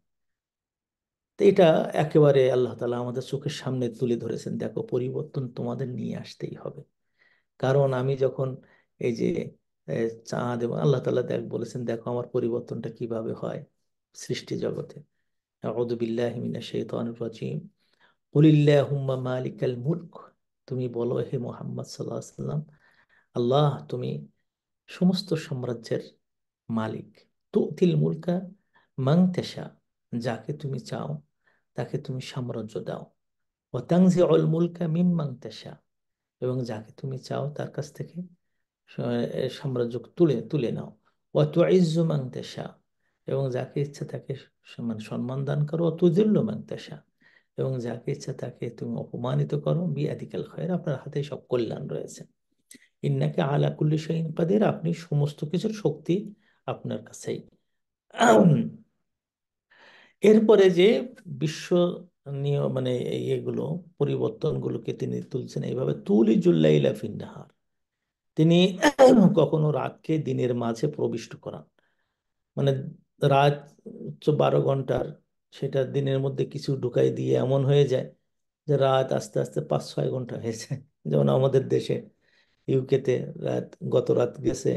তো এটা একেবারে আল্লাহ তালা আমাদের চোখের সামনে তুলে ধরেছেন দেখো পরিবর্তন তোমাদের নিয়ে আসতেই হবে কারণ আমি যখন এই যে চাঁদ এবং আল্লাহ তালা দেখ বলেছেন দেখো আমার পরিবর্তনটা কিভাবে হয় সৃষ্টি জগতে মুলক তুমি বলো হে মোহাম্মদ সাল্লাহ সাল্লাম আল্লাহ তুমি সমস্ত সাম্রাজ্যের মালিক তু তিল মুলকা মাংতেশা যাকে তুমি চাও তাকে তুমি সাম্রাজ্য দাও ও তাংজি অল মুলকা মিম মাংতেশা এবং যাকে তুমি চাও তার কাছ থেকে সাম্রাজ্য তুলে তুলে নাও ও তু মাংতেশা এবং যাকে ইচ্ছা তাকে মানে সম্মান দান করো ও মাংতেশা এবং যাকে ইচ্ছা তাকে তুমি অপমানিত করো বি আদিকাল খয়ের আপনার হাতে সব কল্যাণ রয়েছে ইন্নাকে আলা কুল্লি শাইন কাদের আপনি সমস্ত কিছুর শক্তি আপনার কাছেই এরপরে যে বিশ্ব নিয় মানে ইয়েগুলো পরিবর্তনগুলোকে তিনি তুলছেন এইভাবে তুলি জুল্লাইলা ফিন্নাহার তিনি কখনো রাতকে দিনের মাঝে প্রবিষ্ট করান মানে রাত বারো ঘন্টার সেটা দিনের মধ্যে কিছু ঢুকাই দিয়ে এমন হয়ে যায় যে রাত আস্তে আস্তে পাঁচ ছয় ঘন্টা হয়ে যায় যেমন আমাদের দেশে ইউকেতে রাত গত রাত গেছে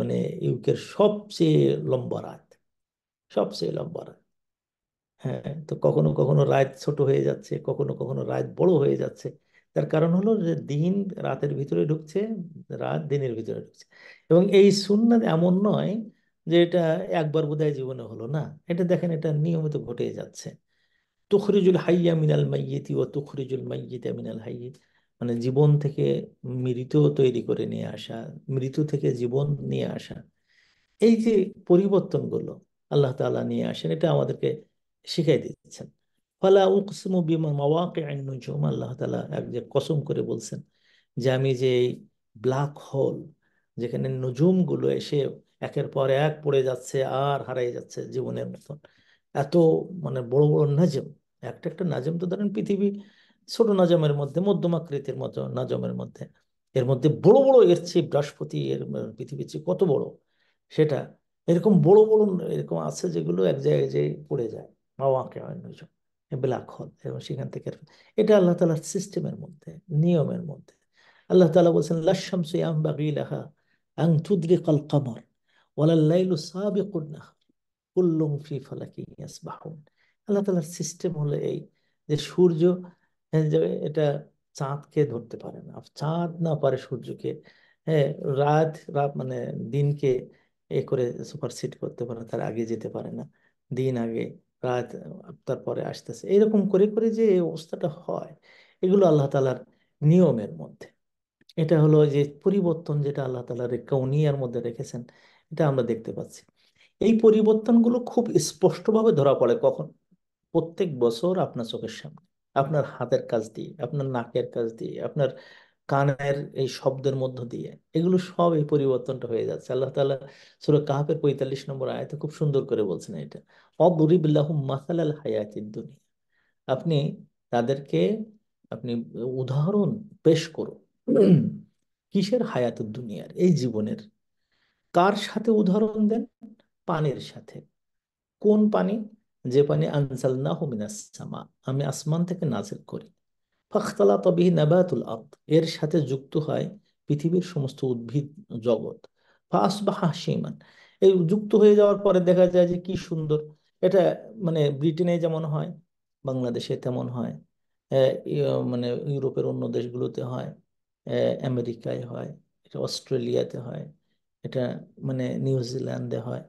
মানে ইউকের সবচেয়ে লম্বা রাত সবচেয়ে লম্বা রাত হ্যাঁ তো কখনো কখনো রাত ছোট হয়ে যাচ্ছে কখনো কখনো রাত বড় হয়ে যাচ্ছে তার কারণ হলো যে দিন রাতের ভিতরে ঢুকছে রাত দিনের ভিতরে ঢুকছে এবং এই সুন্নাত এমন নয় যে এটা একবার বোধহয় জীবনে হলো না এটা দেখেন এটা নিয়মিত ঘটে যাচ্ছে তুখরিজুল হাইয়া মিনাল মাইয়িতি ও তুখরিজুল মাইয়িতা মিনাল হাইয়ে মানে জীবন থেকে মৃত তৈরি করে নিয়ে আসা মৃত্যু থেকে জীবন নিয়ে আসা এই যে পরিবর্তনগুলো আল্লাহ তালা নিয়ে আসেন এটা আমাদেরকে শিখাই দিচ্ছেন ফালা উকসমু বিমা মাওয়াকে নুজুম আল্লাহ তালা এক যে কসম করে বলছেন যে আমি যে এই ব্ল্যাক হোল যেখানে নজুমগুলো এসে একের পর এক পড়ে যাচ্ছে আর হারাই যাচ্ছে জীবনের মতন এত মানে বড় বড় নাজম একটা একটা নাজম তো ধরেন পৃথিবী ছোট নাজমের মধ্যে মধ্যম আকৃতির মতো নাজমের মধ্যে এর মধ্যে বড় বড় এর চেয়ে বৃহস্পতি এর পৃথিবীর চেয়ে কত বড় সেটা এরকম বড় বড় এরকম আছে যেগুলো এক জায়গায় যে পড়ে যায় মাওয়াকে অন্যজন ব্ল্যাক হল এবং সেখান থেকে এটা আল্লাহ তালার সিস্টেমের মধ্যে নিয়মের মধ্যে আল্লাহ তালা বলছেন লাশামসু ইয়ামবাগিলাহা আং তুদরিকাল কমর ওয়ালাল্লাইলু সাবিকুন নাহার কুল্লুম ফি ফালাকি আল্লাহ তালার সিস্টেম হলো এই যে সূর্য হ্যাঁ যে এটা চাঁদকে ধরতে পারে না চাঁদ না পারে সূর্যকে হ্যাঁ রাত রাত মানে দিনকে এ করে সুপারসিড করতে পারে তার আগে যেতে পারে না দিন আগে রাত তারপরে আসতেছে এরকম করে করে যে এই অবস্থাটা হয় এগুলো আল্লাহ তালার নিয়মের মধ্যে এটা হলো যে পরিবর্তন যেটা আল্লাহ তালার কৌনিয়ার মধ্যে রেখেছেন এটা আমরা দেখতে পাচ্ছি এই পরিবর্তনগুলো খুব স্পষ্টভাবে ধরা পড়ে কখন প্রত্যেক বছর আপনার চোখের সামনে আপনার হাতের কাজ দিয়ে আপনার নাকের কাজ দিয়ে আপনার কানের এই শব্দের মধ্য দিয়ে এগুলো সব এই পরিবর্তনটা হয়ে যাচ্ছে আল্লাহ তালা সুরা কাহাপের পঁয়তাল্লিশ নম্বর আয়তে খুব সুন্দর করে বলছেন এটা অবরিবাহ মাসাল আল হায়াতির দুনিয়া আপনি তাদেরকে আপনি উদাহরণ পেশ করো কিসের হায়াতের দুনিয়ার এই জীবনের কার সাথে উদাহরণ দেন পানির সাথে কোন পানি যে পানি আনসাল মিনাস সামা আমি আসমান থেকে নাজিল করি ফাখতালা তবি নাবাতুল আর্দ এর সাথে যুক্ত হয় পৃথিবীর সমস্ত উদ্ভিদ জগৎ ফাঁস বা হাসিমান এই যুক্ত হয়ে যাওয়ার পরে দেখা যায় যে কি সুন্দর এটা মানে ব্রিটেনে যেমন হয় বাংলাদেশে তেমন হয় মানে ইউরোপের অন্য দেশগুলোতে হয় আমেরিকায় হয় এটা অস্ট্রেলিয়াতে হয় এটা মানে নিউজিল্যান্ডে হয়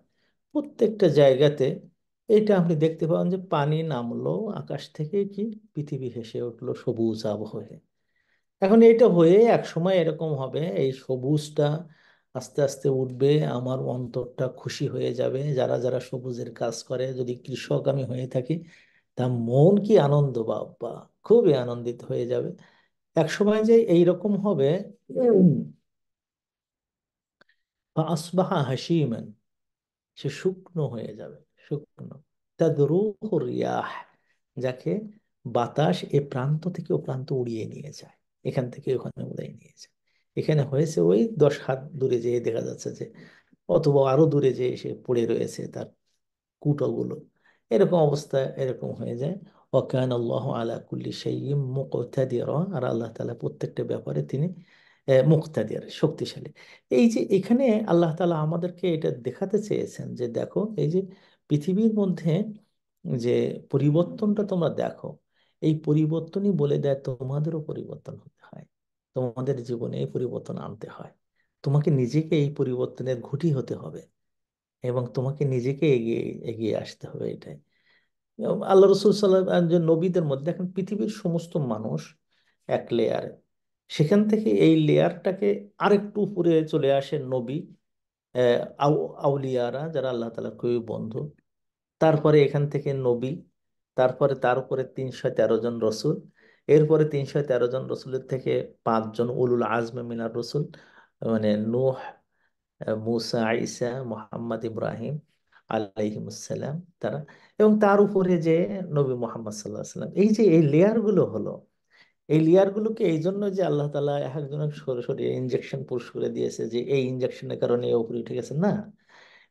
প্রত্যেকটা জায়গাতে এইটা আপনি দেখতে পাবেন যে পানি নামলো আকাশ থেকে কি পৃথিবী হেসে উঠলো সবুজ আবহয়ে এখন এটা হয়ে এক সময় এরকম হবে এই সবুজটা আস্তে আস্তে উঠবে আমার অন্তরটা খুশি হয়ে যাবে যারা যারা সবুজের কাজ করে যদি কৃষক আমি হয়ে থাকি তা মন কি আনন্দ বাবা খুবই আনন্দিত হয়ে যাবে এক সময় যে এইরকম হবে আসবাহা হাসিমেন সে শুকনো হয়ে যাবে শুকনো তাদরুহ রিয়াহ যাকে বাতাস এ প্রান্ত থেকে ও প্রান্ত উড়িয়ে নিয়ে যায় এখান থেকে ওখানে উড়িয়ে নিয়ে যায় এখানে হয়েছে ওই দশ হাত দূরে যেয়ে দেখা যাচ্ছে যে অথবা আরো দূরে যেয়ে সে পড়ে রয়েছে তার কুটোগুলো এরকম অবস্থা এরকম হয়ে যায় অকান আল্লাহ আলা কুল্লি সাইম মুকতাদির আর আল্লাহ তালা প্রত্যেকটা ব্যাপারে তিনি মুক্তাদির শক্তিশালী এই যে এখানে আল্লাহ তালা আমাদেরকে এটা দেখাতে চেয়েছেন যে দেখো এই যে পৃথিবীর মধ্যে যে পরিবর্তনটা তোমরা দেখো এই পরিবর্তনই বলে দেয় তোমাদেরও পরিবর্তন হতে হয় তোমাদের জীবনে এই পরিবর্তন আনতে হয় তোমাকে নিজেকে এই পরিবর্তনের ঘুঁটি হতে হবে এবং তোমাকে নিজেকে এগিয়ে এগিয়ে আসতে হবে এটাই আল্লাহ রসুল সাল্লাহ যে নবীদের মধ্যে এখন পৃথিবীর সমস্ত মানুষ এক লেয়ার সেখান থেকে এই লেয়ারটাকে আরেকটু উপরে চলে আসে নবী আউলিয়ারা যারা আল্লাহ তালা খুবই বন্ধু তারপরে এখান থেকে নবী তারপরে তার উপরে তিনশো তেরো জন রসুল এরপরে তিনশো তেরো জন রসুলের থেকে পাঁচজন উলুল আজমে মিনার রসুল মানে নুহ মুসা আইসা মোহাম্মদ ইব্রাহিম আল্লাহিমসাল্লাম তারা এবং তার উপরে যে নবী মোহাম্মদ সাল্লাহ সাল্লাম এই যে এই লেয়ারগুলো হলো এই লেয়ারগুলোকে এই জন্য যে আল্লাহ তালা একজন একজনের সরিয়ে ইঞ্জেকশন পুরুষ করে দিয়েছে যে এই ইঞ্জেকশনের কারণে ও উপরে উঠে গেছে না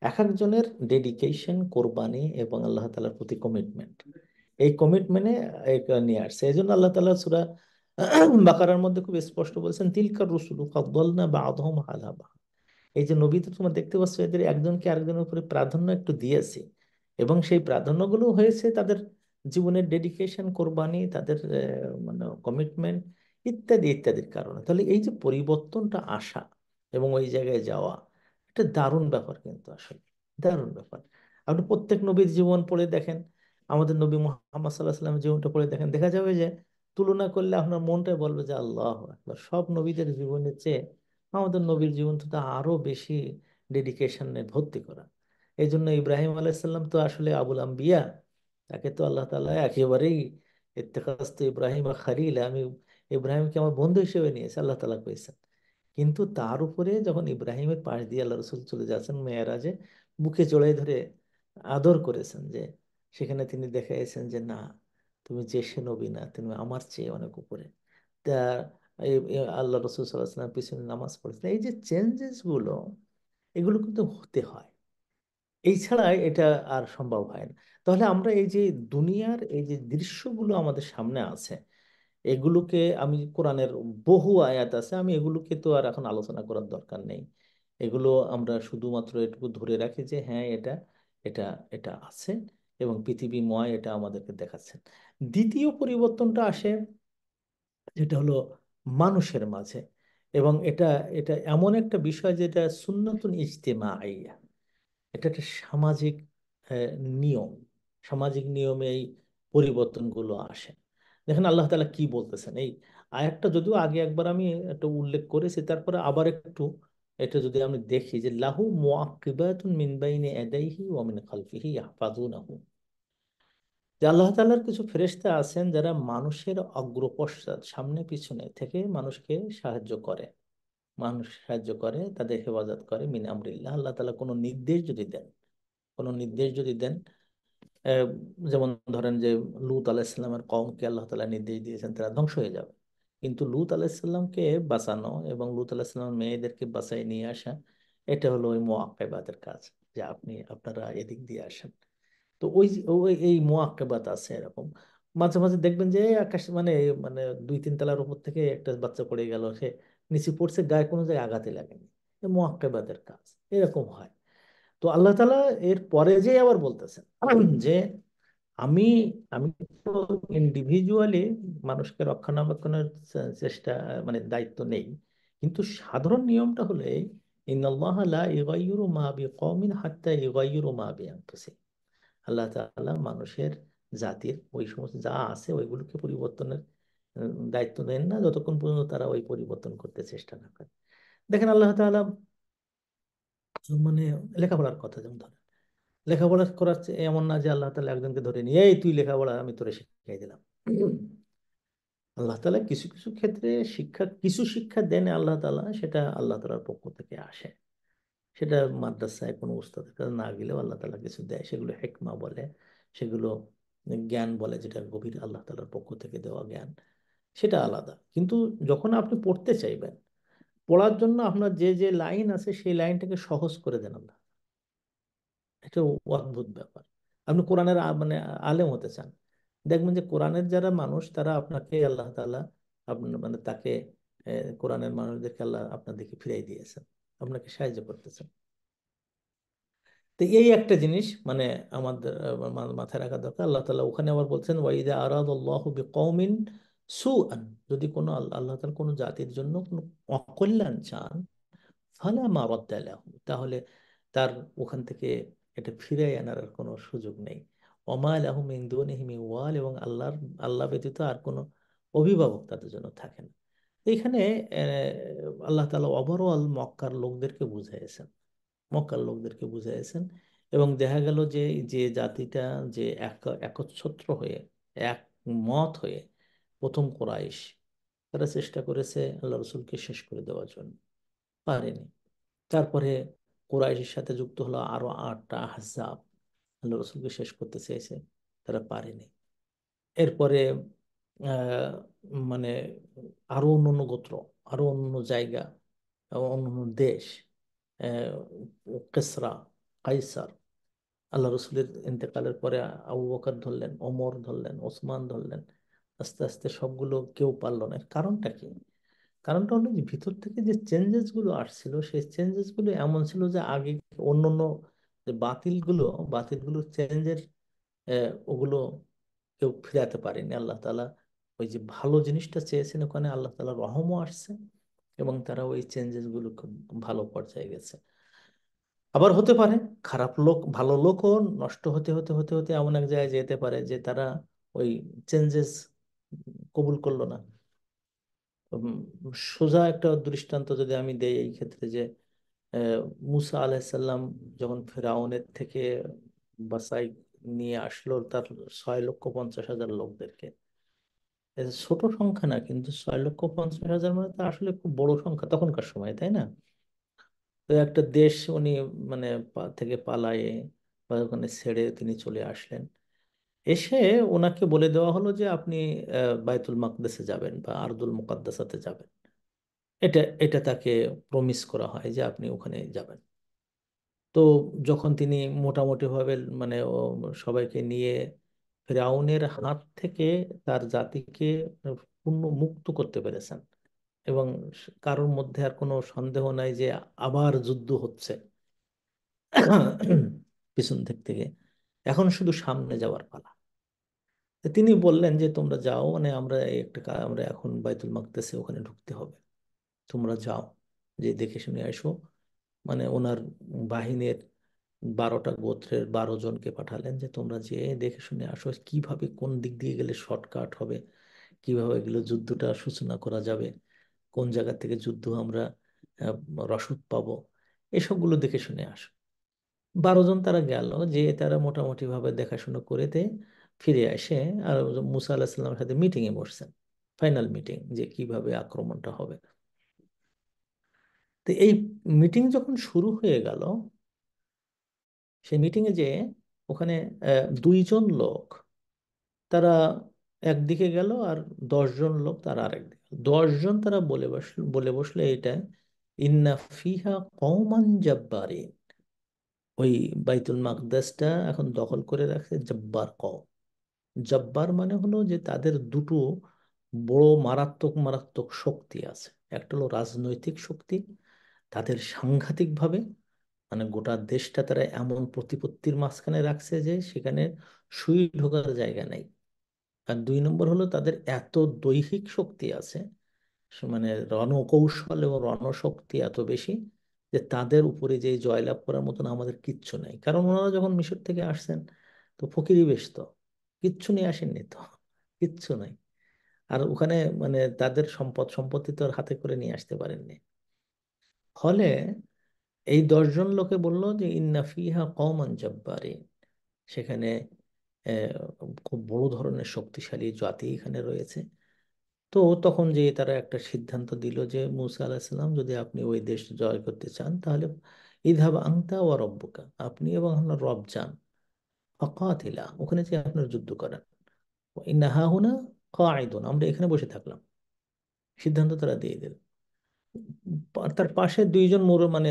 এক একজনের ডেডিকেশন কোরবানি এবং আল্লাহ তালার প্রতি কমিটমেন্ট এই কমিটমেন্টে নিয়ে আসছে এই জন্য আল্লাহ তালা সুরা বাকারার মধ্যে খুব স্পষ্ট বলছেন তিলকার রসুল কাবল না বা আধম হালাবা এই যে তো তোমার দেখতে পাচ্ছ এদের একজনকে আরেকজনের উপরে প্রাধান্য একটু দিয়েছে এবং সেই প্রাধান্যগুলো হয়েছে তাদের জীবনের ডেডিকেশন কোরবানি তাদের মানে কমিটমেন্ট ইত্যাদি ইত্যাদির কারণে তাহলে এই যে পরিবর্তনটা আসা এবং ওই জায়গায় যাওয়া এটা দারুণ ব্যাপার কিন্তু আসলে দারুণ ব্যাপার আপনি প্রত্যেক নবীর জীবন পড়ে দেখেন আমাদের নবী মোহাম্মদ সাল্লাহ সাল্লামের জীবনটা পড়ে দেখেন দেখা যাবে যে তুলনা করলে আপনার মনটাই বলবে যে আল্লাহ একবার সব নবীদের জীবনের চেয়ে আমাদের নবীর জীবন তো আরও বেশি ডেডিকেশনে ভর্তি করা এই জন্য ইব্রাহিম আলাইসাল্লাম তো আসলে আবুল আম্বিয়া তাকে তো আল্লাহ তালা একেবারেই ইত্তেকাস্ত ইব্রাহিম খালিল আমি ইব্রাহিমকে আমার বন্ধু হিসেবে নিয়েছি আল্লাহ তালা পেয়েছেন কিন্তু তার উপরে যখন ইব্রাহিমের পাশ দিয়ে আল্লাহ রসুল চলে যাচ্ছেন মেয়েরাজে বুকে চড়াই ধরে আদর করেছেন যে সেখানে তিনি দেখাইছেন যে না তুমি যে সে নবী না তুমি আমার চেয়ে অনেক উপরে তা আল্লাহ রসুল সাল্লাহাম পিছনে নামাজ পড়েছেন এই যে চেঞ্জেসগুলো এগুলো কিন্তু হতে হয় এই ছাড়া এটা আর সম্ভব হয় না তাহলে আমরা এই যে দুনিয়ার এই যে দৃশ্যগুলো আমাদের সামনে আছে এগুলোকে আমি কোরআনের বহু আয়াত আছে আমি এগুলোকে তো আর এখন আলোচনা করার দরকার নেই এগুলো আমরা শুধুমাত্র এটুকু ধরে রাখি যে হ্যাঁ এটা এটা এটা আছে এবং পৃথিবী ময় এটা আমাদেরকে দেখাচ্ছেন দ্বিতীয় পরিবর্তনটা আসে যেটা হলো মানুষের মাঝে এবং এটা এটা এমন একটা বিষয় যেটা সুন্নতুন ইজতেমা আইয়া এটা একটা সামাজিক নিয়ম সামাজিক নিয়মে এই পরিবর্তনগুলো আসে দেখেন আল্লাহ তালা কি বলতেছেন এই আয়াতটা যদিও আগে একবার আমি একটা উল্লেখ করেছি তারপরে আবার একটু এটা যদি আমি দেখি যে লাহু মোয়াকিবাহু যে আল্লাহ তাআলার কিছু ফেরেস্তা আছেন যারা মানুষের অগ্রপশ্চাৎ সামনে পিছনে থেকে মানুষকে সাহায্য করে মানুষ সাহায্য করে তাদের হেফাজত করে মিন আমরিল্লাহ আল্লাহ তাআলা কোনো নির্দেশ যদি দেন কোনো নির্দেশ যদি দেন যেমন ধরেন যে লুত আলাহিসাল্লামের কমকে আল্লাহ তালা নির্দেশ দিয়েছেন তারা ধ্বংস হয়ে যাবে কিন্তু লুত আলাহিসাল্লামকে বাঁচানো এবং লুত আলাহিসাল্লামের মেয়েদেরকে বাঁচাই নিয়ে আসা এটা হলো ওই মোয়াক্কাবাদের কাজ যে আপনি আপনারা এদিক দিয়ে আসেন তো ওই ওই এই মোয়াক্কেবাদ আছে এরকম মাঝে মাঝে দেখবেন যে আকাশ মানে মানে দুই তিন তলার উপর থেকে একটা বাচ্চা পড়ে গেল সে নিচে পড়ছে গায়ে কোনো জায়গায় আঘাতে লাগেনি মোয়াক্কাবাদের কাজ এরকম হয় তো আল্লাহ তালা এর পরে যে আবার বলতেছেন যে আমি আমি তো ইন্ডিভিজুয়ালি মানুষকে রক্ষণাবেক্ষণের চেষ্টা মানে দায়িত্ব নেই কিন্তু সাধারণ নিয়মটা হলে মা আল্লাহ তাআলা মানুষের জাতির ওই সমস্ত যা আছে ওইগুলোকে পরিবর্তনের দায়িত্ব নেন না যতক্ষণ পর্যন্ত তারা ওই পরিবর্তন করতে চেষ্টা না করে দেখেন আল্লাহ তাআলা মানে লেখাপড়ার কথা যেমন ধরেন লেখাপড়া করার এমন না যে আল্লাহ তালা একজনকে ধরে নিয়ে এই তুই লেখাপড়া আমি তোরে শিখাই দিলাম আল্লাহ তালা কিছু কিছু ক্ষেত্রে শিক্ষা কিছু শিক্ষা দেন আল্লাহ তালা সেটা আল্লাহ তালার পক্ষ থেকে আসে সেটা মাদ্রাসায় কোনো উস্তাদের কাছে না গেলেও আল্লাহ তালা কিছু দেয় সেগুলো হেকমা বলে সেগুলো জ্ঞান বলে যেটা গভীর আল্লাহ তালার পক্ষ থেকে দেওয়া জ্ঞান সেটা আলাদা কিন্তু যখন আপনি পড়তে চাইবেন পড়ার জন্য আপনার যে যে লাইন আছে সেই লাইনটাকে সহজ করে দেন আল্লাহ এটা অদ্ভুত ব্যাপার আপনি কোরআনের মানে আলেম হতে চান দেখবেন যে কোরআনের যারা মানুষ তারা আপনাকে আল্লাহ তালা আপনার মানে তাকে কোরআনের মানুষদেরকে আল্লাহ আপনার দিকে ফিরাই দিয়েছেন আপনাকে সাহায্য করতেছেন তো এই একটা জিনিস মানে আমাদের মাথায় রাখা দরকার আল্লাহ তালা ওখানে আবার বলছেন ওয়াইদা আরাদ আল্লাহ কৌমিন সু যদি কোনো আল্লাহ তার কোনো জাতির জন্য কোনো অকল্যাণ চান ফালা মা রদ্দালাহু তাহলে তার ওখান থেকে এটা ফিরে আনার আর কোনো সুযোগ নেই অমাল আহম ইন্দু নেহিমি ওয়াল এবং আল্লাহর আল্লাহ ব্যতীত আর কোনো অভিভাবক তাদের জন্য থাকে না এইখানে আল্লাহ তালা ওভারঅল মক্কার লোকদেরকে বুঝাইছেন মক্কার লোকদেরকে বুঝাইছেন এবং দেখা গেল যে যে জাতিটা যে এক একচ্ছত্র হয়ে এক মত হয়ে প্রথম কোরাইশ তারা চেষ্টা করেছে আল্লাহ রসুলকে শেষ করে দেওয়ার জন্য পারেনি তারপরে কোরাইশের সাথে যুক্ত হলো আরও আটটা হাজাব আল্লাহ রসুলকে শেষ করতে চেয়েছে তারা পারেনি এরপরে মানে আরও অন্য গোত্র আরও অন্য জায়গা এবং অন্য দেশ কেসরা কাইসার আল্লাহ রসুলের ইন্তেকালের পরে আবু বকর ধরলেন ওমর ধরলেন ওসমান ধরলেন আস্তে আস্তে সবগুলো কেউ পারলো না কারণটা কি কারণটা হলো যে ভিতর থেকে যে চেঞ্জেসগুলো আসছিল সেই চেঞ্জেসগুলো এমন ছিল যে আগে অন্য অন্য যে বাতিলগুলো বাতিলগুলো চেঞ্জের ওগুলো কেউ ফিরাতে পারেনি আল্লাহ তালা ওই যে ভালো জিনিসটা চেয়েছেন ওখানে আল্লাহ তালা রহমও আসছে এবং তারা ওই চেঞ্জেসগুলো খুব ভালো পর্যায়ে গেছে আবার হতে পারে খারাপ লোক ভালো লোকও নষ্ট হতে হতে হতে হতে এমন এক জায়গায় যেতে পারে যে তারা ওই চেঞ্জেস কবুল করলো না সোজা একটা দৃষ্টান্ত যদি আমি দেই এই ক্ষেত্রে যে মুসা আলাহিসাল্লাম যখন ফেরাউনের থেকে বাসাই নিয়ে আসলো তার ছয় লক্ষ পঞ্চাশ হাজার লোকদেরকে ছোট সংখ্যা না কিন্তু ছয় লক্ষ পঞ্চাশ হাজার মানে তা আসলে খুব বড় সংখ্যা তখনকার সময় তাই না তো একটা দেশ উনি মানে থেকে পালায়ে বা ওখানে ছেড়ে তিনি চলে আসলেন এসে ওনাকে বলে দেওয়া হলো যে আপনি বাইতুল মাকদেসে যাবেন বা আরদুল মুকাদ্দাসাতে যাবেন এটা এটা তাকে প্রমিস করা হয় যে আপনি ওখানে যাবেন তো যখন তিনি মোটামুটিভাবে মানে সবাইকে নিয়ে ফেরাউনের হাত থেকে তার জাতিকে পূর্ণ মুক্ত করতে পেরেছেন এবং কারোর মধ্যে আর কোনো সন্দেহ নাই যে আবার যুদ্ধ হচ্ছে পিছন দিক থেকে এখন শুধু সামনে যাওয়ার পালা তিনি বললেন যে তোমরা যাও মানে আমরা একটা আমরা এখন বাইতুল মাকদেসে ওখানে ঢুকতে হবে তোমরা যাও যে দেখে শুনে আসো মানে ওনার বাহিনীর বারোটা গোত্রের বারো জনকে পাঠালেন যে তোমরা যে দেখে শুনে আসো কিভাবে কোন দিক দিয়ে গেলে শর্টকাট হবে কিভাবে এগুলো যুদ্ধটা সূচনা করা যাবে কোন জায়গা থেকে যুদ্ধ আমরা রসদ পাবো এসবগুলো দেখে শুনে আসো বারো জন তারা গেল যে তারা মোটামুটিভাবে দেখাশুনো করেতে ফিরে আসে আর মুসা আল্লাহ সাল্লামের সাথে মিটিংয়ে বসছেন ফাইনাল মিটিং যে কিভাবে আক্রমণটা হবে তো এই মিটিং যখন শুরু হয়ে গেল সেই মিটিংয়ে যে ওখানে দুইজন লোক তারা একদিকে গেল আর দশজন লোক তারা আরেকদিকে দশজন তারা বলে বস বলে বসলে এটা ইন্না ফিহা কৌমান জব্বারিন ওই বাইতুল মাকদাসটা এখন দখল করে রাখছে জব্বার কম জব্বার মানে হলো যে তাদের দুটো বড় মারাত্মক মারাত্মক শক্তি আছে একটা হলো রাজনৈতিক শক্তি তাদের সাংঘাতিকভাবে মানে গোটা দেশটা তারা এমন প্রতিপত্তির মাঝখানে রাখছে যে সেখানে সুই ঢোকার জায়গা নেই আর দুই নম্বর হলো তাদের এত দৈহিক শক্তি আছে মানে রণকৌশল এবং রণশক্তি এত বেশি যে তাদের উপরে যে জয়লাভ করার মতন আমাদের কিচ্ছু নাই কারণ ওনারা যখন মিশর থেকে আসছেন তো ফকিরি বেশ তো কিচ্ছু নিয়ে আসেননি তো কিচ্ছু নাই আর ওখানে মানে তাদের সম্পদ সম্পত্তি তো আর হাতে করে নিয়ে আসতে পারেননি ফলে এই দশজন লোকে বলল যে ইন্নাফিহা কমান জব্বারিন সেখানে খুব বড় ধরনের শক্তিশালী জাতি এখানে রয়েছে তো তখন যে তারা একটা সিদ্ধান্ত দিল যে মুসা আলাহিসাল্লাম যদি আপনি ওই দেশ জয় করতে চান তাহলে ইধাব আংতা ও রব্বকা আপনি এবং আপনার রব যান ফাকাতিলা ওখানে যে আপনার যুদ্ধ করেন ইন্নাহা হুনা কায়দুন আমরা এখানে বসে থাকলাম সিদ্ধান্ত তারা দিয়ে দিল তার পাশে দুইজন মোর মানে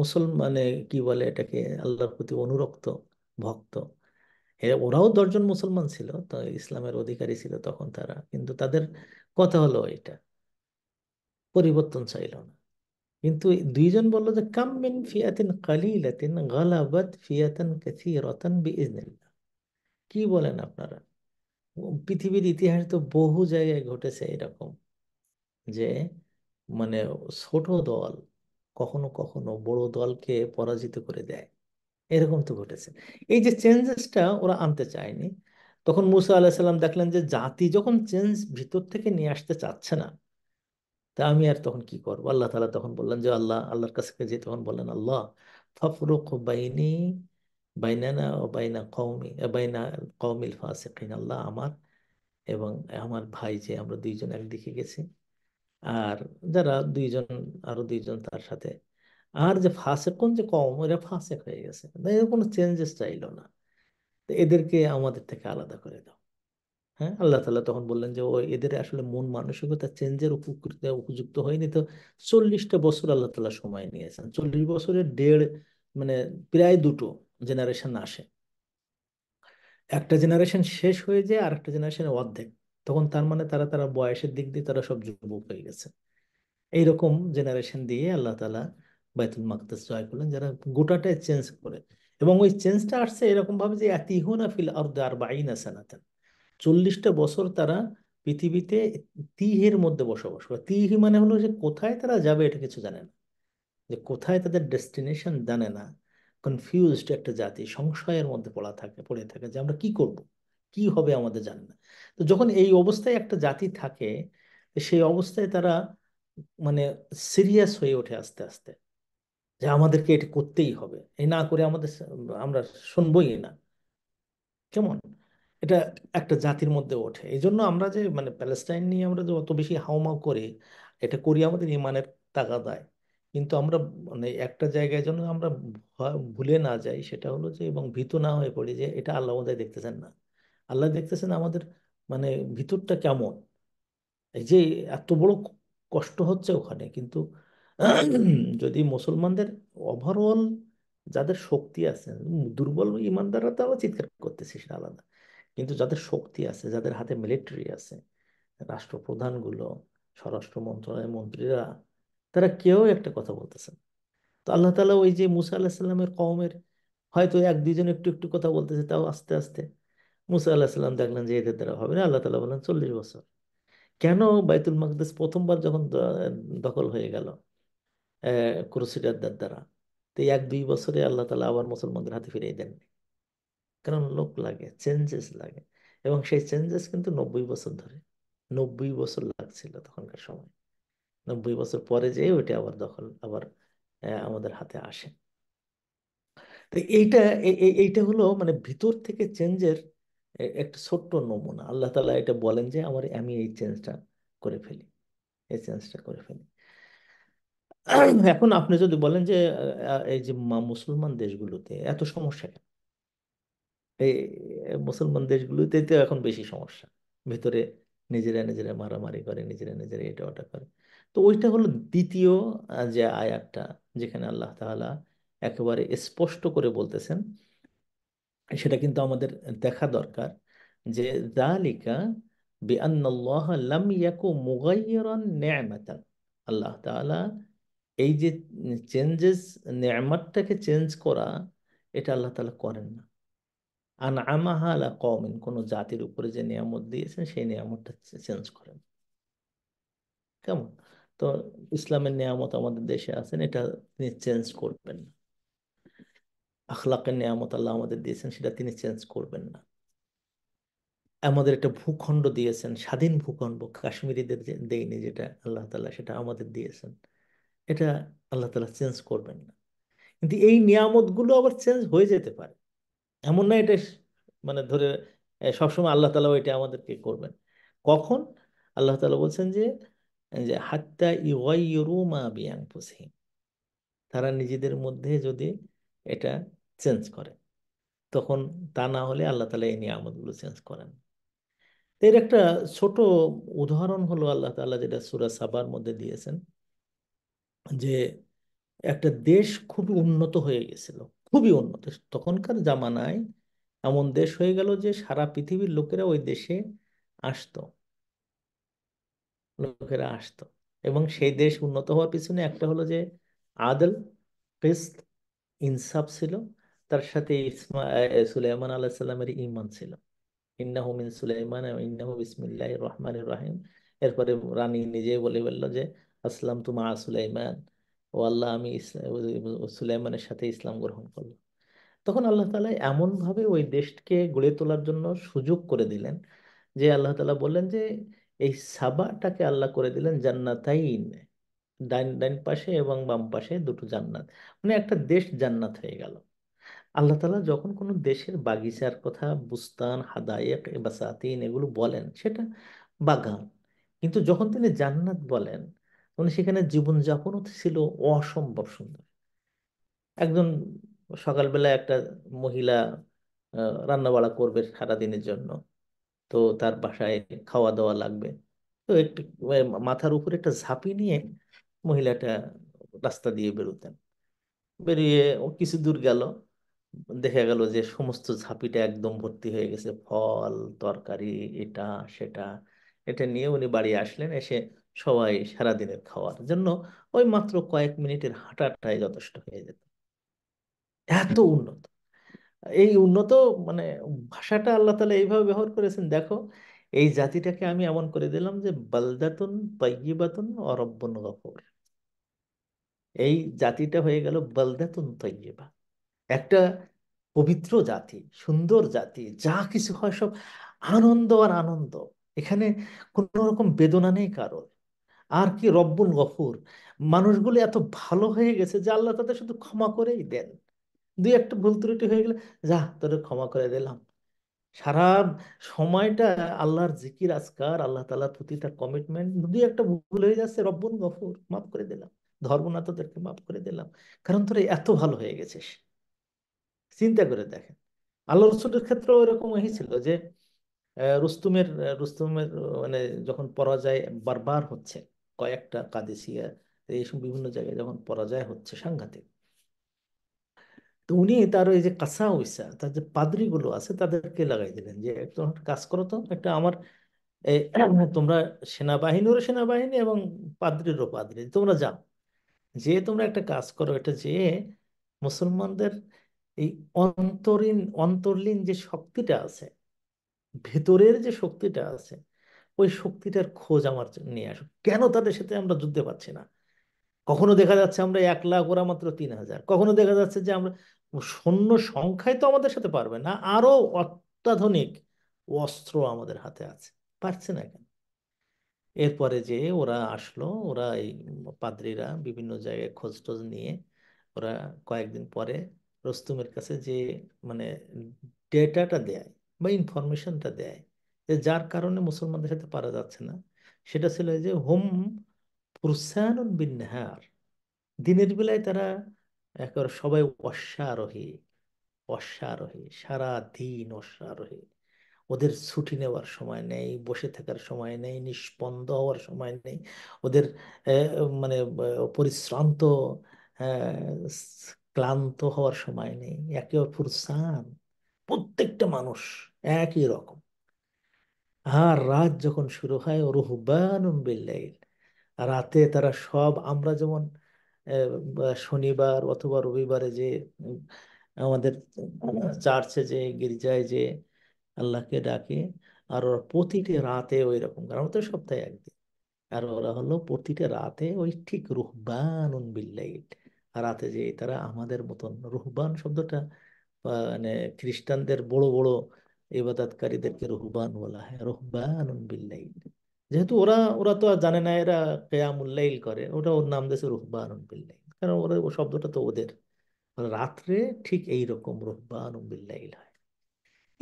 মুসলমানে মানে, কি বলে এটাকে আল্লাহর প্রতি অনুরক্ত ভক্ত ওরাও দশজন মুসলমান ছিল তো ইসলামের অধিকারী ছিল তখন তারা কিন্তু তাদের কথা হলো এটা পরিবর্তন চাইল না কিন্তু দুইজন বলল যে কাম মিন ফিয়াতিন কালিলাতিন গালাবাত ফিয়াতান বি ইজনিল্লা কি বলেন আপনারা পৃথিবীর ইতিহাস তো বহু জায়গায় ঘটেছে এরকম যে মানে ছোট দল কখনো কখনো বড় দলকে পরাজিত করে দেয় এরকম তো ঘটেছে এই যে চেঞ্জেসটা ওরা আনতে চায়নি তখন মুসা আল্লাহ সাল্লাম দেখলেন যে জাতি যখন চেঞ্জ ভিতর থেকে নিয়ে আসতে চাচ্ছে না তা আমি আর তখন কি করবো আল্লাহ তালা তখন বললেন যে আল্লাহ আল্লাহর কাছে যে তখন বললেন আল্লাহ ফফরুক বাইনি বাইনানা ও বাইনা কৌমি বাইনা কৌমিল ফাঁসে আল্লাহ আমার এবং আমার ভাই যে আমরা দুইজন একদিকে গেছি আর যারা দুইজন আরো দুইজন তার সাথে আর যে ফাঁসে কোন যে কম এরা ফাঁসে হয়ে গেছে কোনো চেঞ্জেস চাইল না এদেরকে আমাদের থেকে আলাদা করে দাও হ্যাঁ আল্লাহ তালা তখন বললেন যে ও এদের আসলে মন মানসিকতা চেঞ্জের উপযুক্ত হয়নি তো চল্লিশটা বছর আল্লাহ তালা সময় নিয়েছেন চল্লিশ বছরের দেড় মানে প্রায় দুটো জেনারেশন আসে একটা জেনারেশন শেষ হয়ে যায় আর একটা জেনারেশন অর্ধেক তখন তার মানে তারা তারা বয়সের দিক দিয়ে তারা সব যুবক হয়ে গেছে এইরকম জেনারেশন দিয়ে আল্লাহ তালা বাইতুল মাকদাস জয় করলেন যারা গোটাটাই চেঞ্জ করে এবং ওই চেঞ্জটা আসছে এরকম ভাবে যে এতিহোনা ফিল আর বাইনা সেনাতেন চল্লিশটা বছর তারা পৃথিবীতে তিহের মধ্যে বসবাস করে তিহি মানে হলো যে কোথায় তারা যাবে এটা কিছু জানে না যে কোথায় তাদের ডেস্টিনেশন জানে না কনফিউজড একটা জাতি সংশয়ের মধ্যে পড়া থাকে পড়ে থাকে যে আমরা কি করব কি হবে আমাদের জানে না তো যখন এই অবস্থায় একটা জাতি থাকে সেই অবস্থায় তারা মানে সিরিয়াস হয়ে ওঠে আস্তে আস্তে যে আমাদেরকে এটা করতেই হবে এই না করে আমাদের আমরা শুনবই না কেমন এটা একটা জাতির মধ্যে ওঠে এই জন্য আমরা যে মানে প্যালেস্টাইন নিয়ে আমরা যে অত বেশি হাউমাউ করি এটা করি আমাদের ইমানের দেয় কিন্তু আমরা মানে একটা জায়গায় জন্য আমরা ভুলে না যাই সেটা হলো যে এবং ভীত না হয়ে পড়ি যে এটা আল্লাহ আমাদের দেখতেছেন না আল্লাহ দেখতেছেন আমাদের মানে ভিতরটা কেমন এই যে এত বড় কষ্ট হচ্ছে ওখানে কিন্তু যদি মুসলমানদের ওভারঅল যাদের শক্তি আছে দুর্বল ইমানদাররা তারা চিৎকার করতেছি সেটা আলাদা কিন্তু যাদের শক্তি আছে যাদের হাতে মিলিটারি আছে রাষ্ট্রপ্রধানগুলো স্বরাষ্ট্র মন্ত্রণালয়ের মন্ত্রীরা তারা কেউ একটা কথা বলতেছেন তো আল্লাহ তালা ওই যে মুসা আল্লাহ সাল্লামের কমের হয়তো এক দুজন একটু একটু কথা বলতেছে তাও আস্তে আস্তে মুসা আল্লাহ সাল্লাম দেখলেন যে এদের দ্বারা হবে না আল্লাহ তালা বললেন চল্লিশ বছর কেন বাইতুল মাকদেস প্রথমবার যখন দখল হয়ে গেল ক্রুসিডারদের দ্বারা তো এক দুই বছরে আল্লাহ তালা আবার মুসলমানদের হাতে ফিরিয়ে দেননি কারণ লোক লাগে চেঞ্জেস লাগে এবং সেই চেঞ্জেস কিন্তু নব্বই বছর ধরে নব্বই বছর লাগছিল তখনকার সময় নব্বই বছর পরে যেয়ে ওইটা আবার দখল আবার আমাদের হাতে আসে তো এইটা এইটা হলো মানে ভিতর থেকে চেঞ্জের একটা ছোট্ট নমুনা আল্লাহ তালা এটা বলেন যে আমার আমি এই চেঞ্জটা করে ফেলি এই চেঞ্জটা করে ফেলি এখন আপনি যদি বলেন যে এই যে মুসলমান দেশগুলোতে এত সমস্যা কেন এই মুসলমান দেশগুলোতে তো এখন বেশি সমস্যা ভেতরে নিজেরা নিজেরা মারামারি করে নিজেরা নিজেরা এটা ওটা করে তো ওইটা হলো দ্বিতীয় যে আয়াতটা যেখানে আল্লাহ তাহলে একেবারে স্পষ্ট করে বলতেছেন সেটা কিন্তু আমাদের দেখা দরকার যে জালিকা আল্লাহ এই যে চেঞ্জেস নি'মাতটাকে চেঞ্জ করা এটা আল্লাহ তালা করেন না আন আমাহা আলা কমিন কোনো জাতির উপরে যে নিয়ামত দিয়েছেন সেই নিয়ামতটা চেঞ্জ করেন কেমন তো ইসলামের নিয়ামত আমাদের দেশে আছেন এটা তিনি চেঞ্জ করবেন না আখলাকের নিয়ামত আল্লাহ আমাদের দিয়েছেন সেটা তিনি চেঞ্জ করবেন না আমাদের একটা ভূখণ্ড দিয়েছেন স্বাধীন ভূখণ্ড কাশ্মীরিদের দেয়নি যেটা আল্লাহ তালা সেটা আমাদের দিয়েছেন এটা আল্লাহ তালা চেঞ্জ করবেন না কিন্তু এই নিয়ামতগুলো আবার চেঞ্জ হয়ে যেতে পারে এমন না এটা মানে ধরে সবসময় আল্লাহ তালাও এটা আমাদেরকে করবেন কখন আল্লাহ তালা বলছেন যে যে হাত্তা ইউরুমা বিয়াং পুসিম তারা নিজেদের মধ্যে যদি এটা চেঞ্জ করে তখন তা না হলে আল্লাহ তালা এই নিয়ামতগুলো চেঞ্জ করেন এর একটা ছোট উদাহরণ হলো আল্লাহ তালা যেটা সুরা সাবার মধ্যে দিয়েছেন যে একটা দেশ খুব উন্নত হয়ে গেছিল খুবই উন্নত তখনকার জামানায় এমন দেশ হয়ে গেল যে সারা পৃথিবীর লোকেরা ওই দেশে আসতো লোকেরা আসতো এবং সেই দেশ উন্নত হওয়ার পিছনে একটা হলো যে আদল কিস্ত ইনসাফ ছিল তার সাথে ইসমা সুলাইমান সাল্লামের ইমান ছিল ইন্নাহ মিন সুলাইমান ইন্নাহ বিসমিল্লাহ রহমান রাহিম এরপরে রানী নিজে বলে বললো যে আসলাম তুমা সুলাইমান ও আল্লাহ আমি সুলাইমানের সাথে ইসলাম গ্রহণ করলাম তখন আল্লাহ তালা এমনভাবে ওই দেশকে গড়ে তোলার জন্য সুযোগ করে দিলেন যে আল্লাহ তালা বললেন যে এই সাবাটাকে আল্লাহ করে দিলেন জান্নাতাইন ডাইন ডাইন পাশে এবং বাম পাশে দুটো জান্নাত মানে একটা দেশ জান্নাত হয়ে গেল আল্লাহ তালা যখন কোনো দেশের বাগিচার কথা বুস্তান হাদায়েক বা সাতিন এগুলো বলেন সেটা বাগান কিন্তু যখন তিনি জান্নাত বলেন মানে সেখানে জীবনযাপনও ছিল অসম্ভব সুন্দর একজন সকালবেলা একটা মহিলা রান্না বাড়া করবে সারাদিনের জন্য তো তার বাসায় খাওয়া দাওয়া লাগবে তো একটু মাথার উপরে একটা ঝাঁপি নিয়ে মহিলাটা রাস্তা দিয়ে বেরোতেন বেরিয়ে ও কিছু দূর গেল দেখা গেল যে সমস্ত ঝাঁপিটা একদম ভর্তি হয়ে গেছে ফল তরকারি এটা সেটা এটা নিয়ে উনি বাড়ি আসলেন এসে সবাই সারা দিনের খাওয়ার জন্য ওই মাত্র কয়েক মিনিটের হাঁটাটাই যথেষ্ট হয়ে যেত এত উন্নত এই উন্নত মানে ভাষাটা আল্লাহ তালা এইভাবে ব্যবহার করেছেন দেখো এই জাতিটাকে আমি এমন করে দিলাম যে বালদাতুন তৈবাতুন অরব্বন গফর এই জাতিটা হয়ে গেল বালদাতুন তৈবা একটা পবিত্র জাতি সুন্দর জাতি যা কিছু হয় সব আনন্দ আর আনন্দ এখানে কোনো রকম বেদনা নেই কারোর আর কি রব্বুল গফুর মানুষগুলো এত ভালো হয়ে গেছে যে আল্লাহ তাদের শুধু ক্ষমা করেই দেন দুই একটা ভুল ত্রুটি হয়ে গেলে যা তোদের ক্ষমা করে দিলাম সারা সময়টা আল্লাহর জিকির আজকার আল্লাহ তালার প্রতি তার কমিটমেন্ট দুই একটা ভুল হয়ে যাচ্ছে রব্বুল গফুর মাফ করে দিলাম ধর্ম না তোদেরকে মাফ করে দিলাম কারণ তোরা এত ভালো হয়ে গেছিস চিন্তা করে দেখেন আল্লাহ রসুলের ক্ষেত্রে এরকম হয়েছিল যে রুস্তুমের রুস্তুমের মানে যখন পরাজয় বারবার হচ্ছে কয়েকটা কাদেসিয়া এইসব বিভিন্ন জায়গায় যখন পরাজয় হচ্ছে সাংঘাতিক তো উনি তার ওই যে কাঁসা উইসা তার যে পাদ্রিগুলো আছে তাদেরকে লাগাই দিলেন যে একটা কাজ করো তো একটা আমার তোমরা সেনাবাহিনীরও সেনাবাহিনী এবং পাদ্রিরও পাদ্রি তোমরা যাও যে তোমরা একটা কাজ করো এটা যে মুসলমানদের এই অন্তরীণ অন্তর্লীন যে শক্তিটা আছে ভেতরের যে শক্তিটা আছে ওই শক্তিটার খোঁজ আমার নিয়ে আসুক কেন তাদের সাথে আমরা যুদ্ধে পাচ্ছি না কখনো দেখা যাচ্ছে আমরা এক লাখ ওরা মাত্র তিন হাজার কখনো দেখা যাচ্ছে যে আমরা সৈন্য সংখ্যায় তো আমাদের সাথে পারবে না আরো অত্যাধুনিক অস্ত্র আমাদের হাতে আছে পারছে না কেন এরপরে যে ওরা আসলো ওরা এই পাদ্রীরা বিভিন্ন জায়গায় খোঁজ টোজ নিয়ে ওরা কয়েকদিন পরে রস্তুমের কাছে যে মানে ডেটাটা দেয় বা ইনফরমেশনটা দেয় যে যার কারণে মুসলমানদের সাথে পারা যাচ্ছে না সেটা ছিল যে হোম ফুরসানুন বিনহার দিনের বেলায় তারা একবার সবাই অশ্বারোহী অশ্বারোহী সারা দিন অশ্বারোহী ওদের ছুটি নেওয়ার সময় নেই বসে থাকার সময় নেই নিষ্পন্দ হওয়ার সময় নেই ওদের মানে পরিশ্রান্ত ক্লান্ত হওয়ার সময় নেই একে ফুরসান প্রত্যেকটা মানুষ একই রকম আর রাত যখন শুরু হয় ও রুহবানুম বিল্লাইল রাতে তারা সব আমরা যেমন শনিবার অথবা রবিবারে যে আমাদের চার্চে যে গির্জায় যে আল্লাহকে ডাকে আর ওরা প্রতিটি রাতে ওই রকম কারণ তো সপ্তাহে একদিন আর ওরা হলো প্রতিটা রাতে ওই ঠিক রুহবানুন বিল্লাইল রাতে যে তারা আমাদের মতন রুহবান শব্দটা মানে খ্রিস্টানদের বড় বড় ইবাদাতকারীদেরকে রহবান বলা হয় রহবান যেহেতু ওরা ওরা তো আর জানে না এরা করে ওটা ওর নাম দিয়েছে রহবান বিল্লাইল কারণ ওরা ও শব্দটা তো ওদের রাত্রে ঠিক এই রকম রহবান বিল্লাইল হয়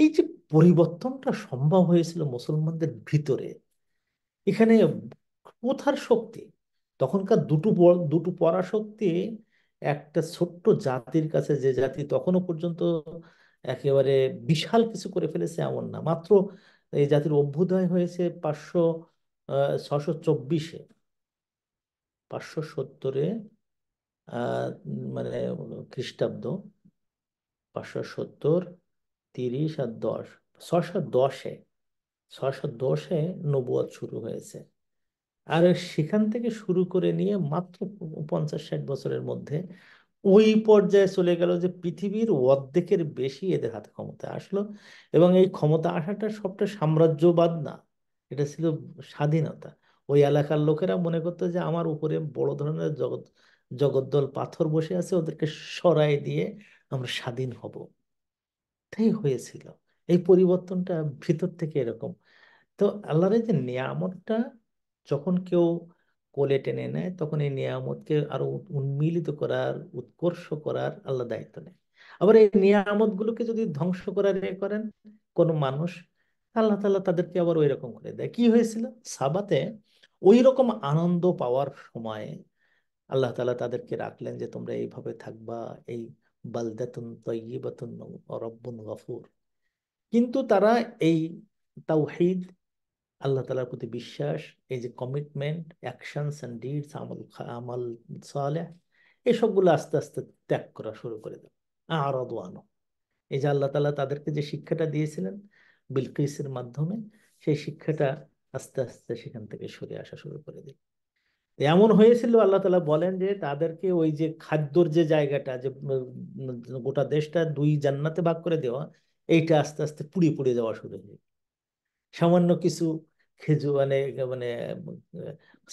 এই যে পরিবর্তনটা সম্ভব হয়েছিল মুসলমানদের ভিতরে এখানে কোথার শক্তি তখনকার দুটো দুটো পড়া শক্তি একটা ছোট্ট জাতির কাছে যে জাতি তখনও পর্যন্ত একেবারে বিশাল কিছু করে ফেলেছে এমন না মাত্র এই জাতির অভ্যুদয় হয়েছে পাঁচশো ছশো চব্বিশে পাঁচশো সত্তরে মানে খ্রিস্টাব্দ পাঁচশো সত্তর তিরিশ আর দশ ছশো দশে ছশো দশে নবুয়াদ শুরু হয়েছে আর সেখান থেকে শুরু করে নিয়ে মাত্র পঞ্চাশ ষাট বছরের মধ্যে ওই পর্যায়ে চলে গেল যে পৃথিবীর অর্ধেকের বেশি এদের হাতে ক্ষমতা আসলো এবং এই ক্ষমতা আসাটা সবটা সাম্রাজ্যবাদ না এটা ছিল স্বাধীনতা ওই এলাকার লোকেরা মনে করতো যে আমার উপরে বড় ধরনের জগৎ জগদ্দল পাথর বসে আছে ওদেরকে সরাই দিয়ে আমরা স্বাধীন হব তাই হয়েছিল এই পরিবর্তনটা ভিতর থেকে এরকম তো আল্লাহর যে নিয়ামতটা যখন কেউ কোলে টেনে নেয় তখন এই নিয়ামতকে আরো উন্মিলিত করার উৎকর্ষ করার আল্লাহ দায়িত্ব নেয় আবার এই নিয়ামত গুলোকে যদি ধ্বংস করার এ করেন কোন মানুষ আল্লাহ তাল্লাহ তাদেরকে আবার ওই রকম করে দেয় কি হয়েছিল সাবাতে ওই রকম আনন্দ পাওয়ার সময়ে আল্লাহ তালা তাদেরকে রাখলেন যে তোমরা এইভাবে থাকবা এই বালদাতুন তৈবাতুন রব্বুন গফুর কিন্তু তারা এই তাওহিদ আল্লাহ তালার প্রতি বিশ্বাস এই যে কমিটমেন্ট অ্যাকশনস অ্যান্ড ডিডস আমল আমল সালেহ এসবগুলো আস্তে আস্তে ত্যাগ করা শুরু করে দেয় আর আনো এই যে আল্লাহ তালা তাদেরকে যে শিক্ষাটা দিয়েছিলেন বিলকিসের মাধ্যমে সেই শিক্ষাটা আস্তে আস্তে সেখান থেকে সরে আসা শুরু করে দিল এমন হয়েছিল আল্লাহ তালা বলেন যে তাদেরকে ওই যে খাদ্যর যে জায়গাটা যে গোটা দেশটা দুই জান্নাতে ভাগ করে দেওয়া এইটা আস্তে আস্তে পুড়িয়ে পুড়িয়ে যাওয়া শুরু হয়ে সামান্য কিছু খেজু মানে মানে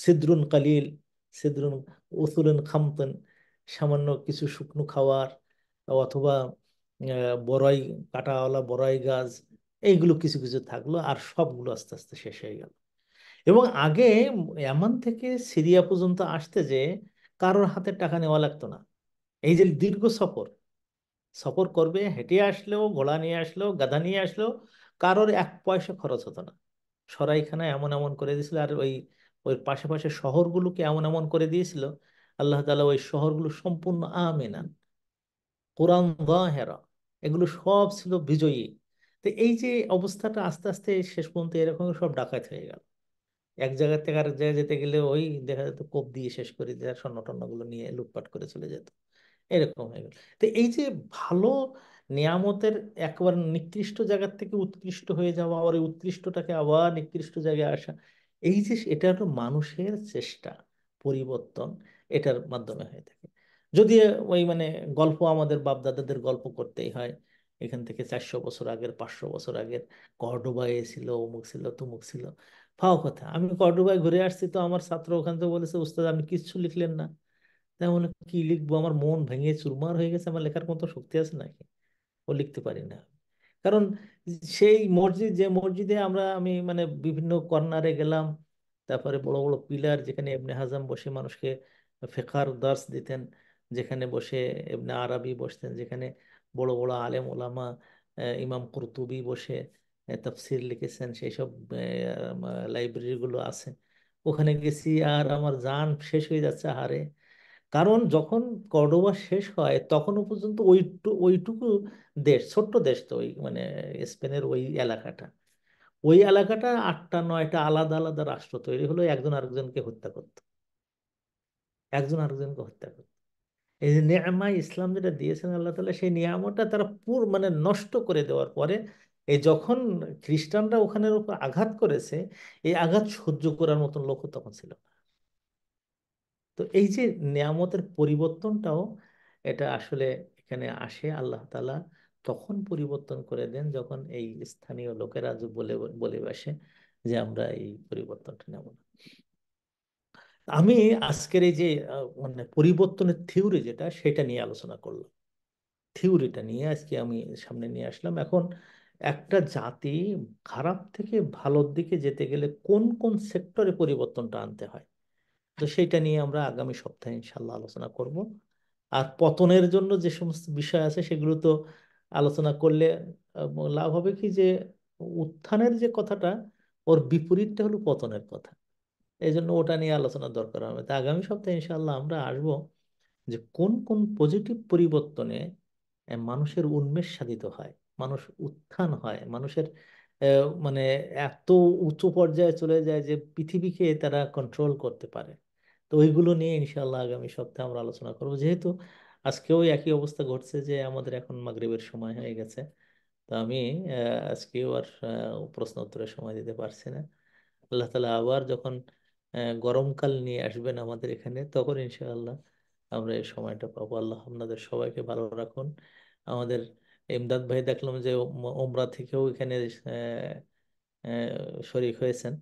সিদ্রুন কালিল সিদ্রুন উতুলেন খামতন সামান্য কিছু শুকনো খাওয়ার অথবা বড়াই কাটাওয়ালা বড়াই গাছ এইগুলো কিছু কিছু থাকলো আর সবগুলো আস্তে আস্তে শেষ হয়ে গেল এবং আগে এমন থেকে সিরিয়া পর্যন্ত আসতে যে কারোর হাতে টাকা নেওয়া লাগতো না এই যে দীর্ঘ সফর সফর করবে হেঁটে আসলেও ঘোড়া নিয়ে আসলেও গাধা নিয়ে আসলেও কারোর এক পয়সা খরচ হতো না সরাইখানা এমন এমন করে দিয়েছিল আর ওই ওই পাশে পাশে শহরগুলোকে এমন এমন করে দিয়েছিল আল্লাহ তালা ওই শহরগুলো সম্পূর্ণ আমেনান কোরআন হেরা এগুলো সব ছিল বিজয়ী তো এই যে অবস্থাটা আস্তে আস্তে শেষ পর্যন্ত এরকম সব ডাকাত হয়ে গেল এক জায়গা থেকে আরেক জায়গায় যেতে গেলে ওই দেখা যেত কোপ দিয়ে শেষ করে দিয়ে স্বর্ণ টর্ণগুলো নিয়ে লুটপাট করে চলে যেত এরকম হয়ে গেল তো এই যে ভালো নিয়ামতের একবার নিকৃষ্ট জায়গার থেকে উৎকৃষ্ট হয়ে যাওয়া আবার এই উৎকৃষ্টটাকে আবার নিকৃষ্ট জায়গায় আসা এই যে এটা একটা মানুষের চেষ্টা পরিবর্তন এটার মাধ্যমে হয়ে থাকে যদি ওই মানে গল্প আমাদের বাপদাদাদের গল্প করতেই হয় এখান থেকে চারশো বছর আগের পাঁচশো বছর আগের কর্ডোবায় ছিল অমুক ছিল তুমুক ছিল ফাও কথা আমি কর্ডোবায় ঘুরে আসছি তো আমার ছাত্র ওখান থেকে বলেছে উস্তাদ আপনি কিচ্ছু লিখলেন না তেমন কি লিখবো আমার মন ভেঙে চুরমার হয়ে গেছে আমার লেখার কোনো শক্তি আছে নাকি ও লিখতে পারি না কারণ সেই মসজিদ যে মসজিদে আমরা আমি মানে বিভিন্ন কর্নারে গেলাম তারপরে বড় বড় পিলার যেখানে এমনি হাজাম বসে মানুষকে ফেকার দাস দিতেন যেখানে বসে এমনি আরবি বসতেন যেখানে বড় বড় আলেম ওলামা ইমাম কর্তুবি বসে তাফসির লিখেছেন সেই সব লাইব্রেরিগুলো আছে ওখানে গেছি আর আমার যান শেষ হয়ে যাচ্ছে হারে কারণ যখন কর্ডোবা শেষ হয় তখনও পর্যন্ত ওইটু ওইটুকু দেশ ছোট্ট দেশ তো ওই মানে স্পেনের ওই এলাকাটা ওই এলাকাটা আটটা নয়টা আলাদা আলাদা রাষ্ট্র তৈরি হলো একজন আরেকজনকে হত্যা করত একজন আরেকজনকে হত্যা করত এই যে নিয়ামা ইসলাম যেটা দিয়েছেন আল্লাহ তালা সেই নিয়ামটা তারা পুর মানে নষ্ট করে দেওয়ার পরে এই যখন খ্রিস্টানরা ওখানের উপর আঘাত করেছে এই আঘাত সহ্য করার মতন লোক তখন ছিল না তো এই যে নেয়ামতের পরিবর্তনটাও এটা আসলে এখানে আসে আল্লাহ তালা তখন পরিবর্তন করে দেন যখন এই স্থানীয় লোকেরা বলে বলে বসে যে আমরা এই পরিবর্তনটা নেব না আমি আজকের এই যে মানে পরিবর্তনের থিওরি যেটা সেটা নিয়ে আলোচনা করলাম থিওরিটা নিয়ে আজকে আমি সামনে নিয়ে আসলাম এখন একটা জাতি খারাপ থেকে ভালোর দিকে যেতে গেলে কোন কোন সেক্টরে পরিবর্তনটা আনতে হয় তো সেইটা নিয়ে আমরা আগামী সপ্তাহে ইনশাল্লাহ আলোচনা করব আর পতনের জন্য যে সমস্ত বিষয় আছে সেগুলো তো আলোচনা করলে লাভ হবে কি যে উত্থানের যে কথাটা ওর বিপরীতটা হলো পতনের কথা এই জন্য ওটা নিয়ে আলোচনার দরকার হবে তা আগামী সপ্তাহে ইনশাল্লাহ আমরা আসব যে কোন কোন পজিটিভ পরিবর্তনে মানুষের উন্মেষ সাধিত হয় মানুষ উত্থান হয় মানুষের মানে এত উঁচু পর্যায়ে চলে যায় যে পৃথিবীকে তারা কন্ট্রোল করতে পারে তো ওইগুলো নিয়ে ইনশাল্লাহ আগামী সপ্তাহে আমরা আলোচনা করব যেহেতু আজকেও একই অবস্থা ঘটছে যে আমাদের এখন মাগরীবের সময় হয়ে গেছে তো আমি আজকেও আর প্রশ্ন উত্তরের সময় দিতে পারছি না আল্লাহ তালা আবার যখন গরমকাল নিয়ে আসবেন আমাদের এখানে তখন ইনশাআল্লাহ আমরা এই সময়টা পাবো আল্লাহ আপনাদের সবাইকে ভালো রাখুন আমাদের ইমদাদ ভাই দেখলাম যে ওমরা থেকেও এখানে শরিক হয়েছেন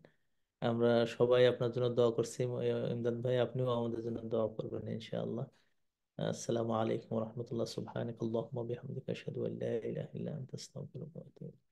আমরা সবাই আপনার জন্য দোয়া করছি ইমদাদ ভাই আপনিও আমাদের জন্য দোয়া করবেন ইনশাআল্লাহ আসসালামু আলাইকুম রহমতুল্লাহ সুবহানাকাল্লাহুম্মা বিহামদিকা আশহাদু আল্লা ইলাহা ইল্লা আনতা আস্তাগফিরুকা ওয়া আতুবু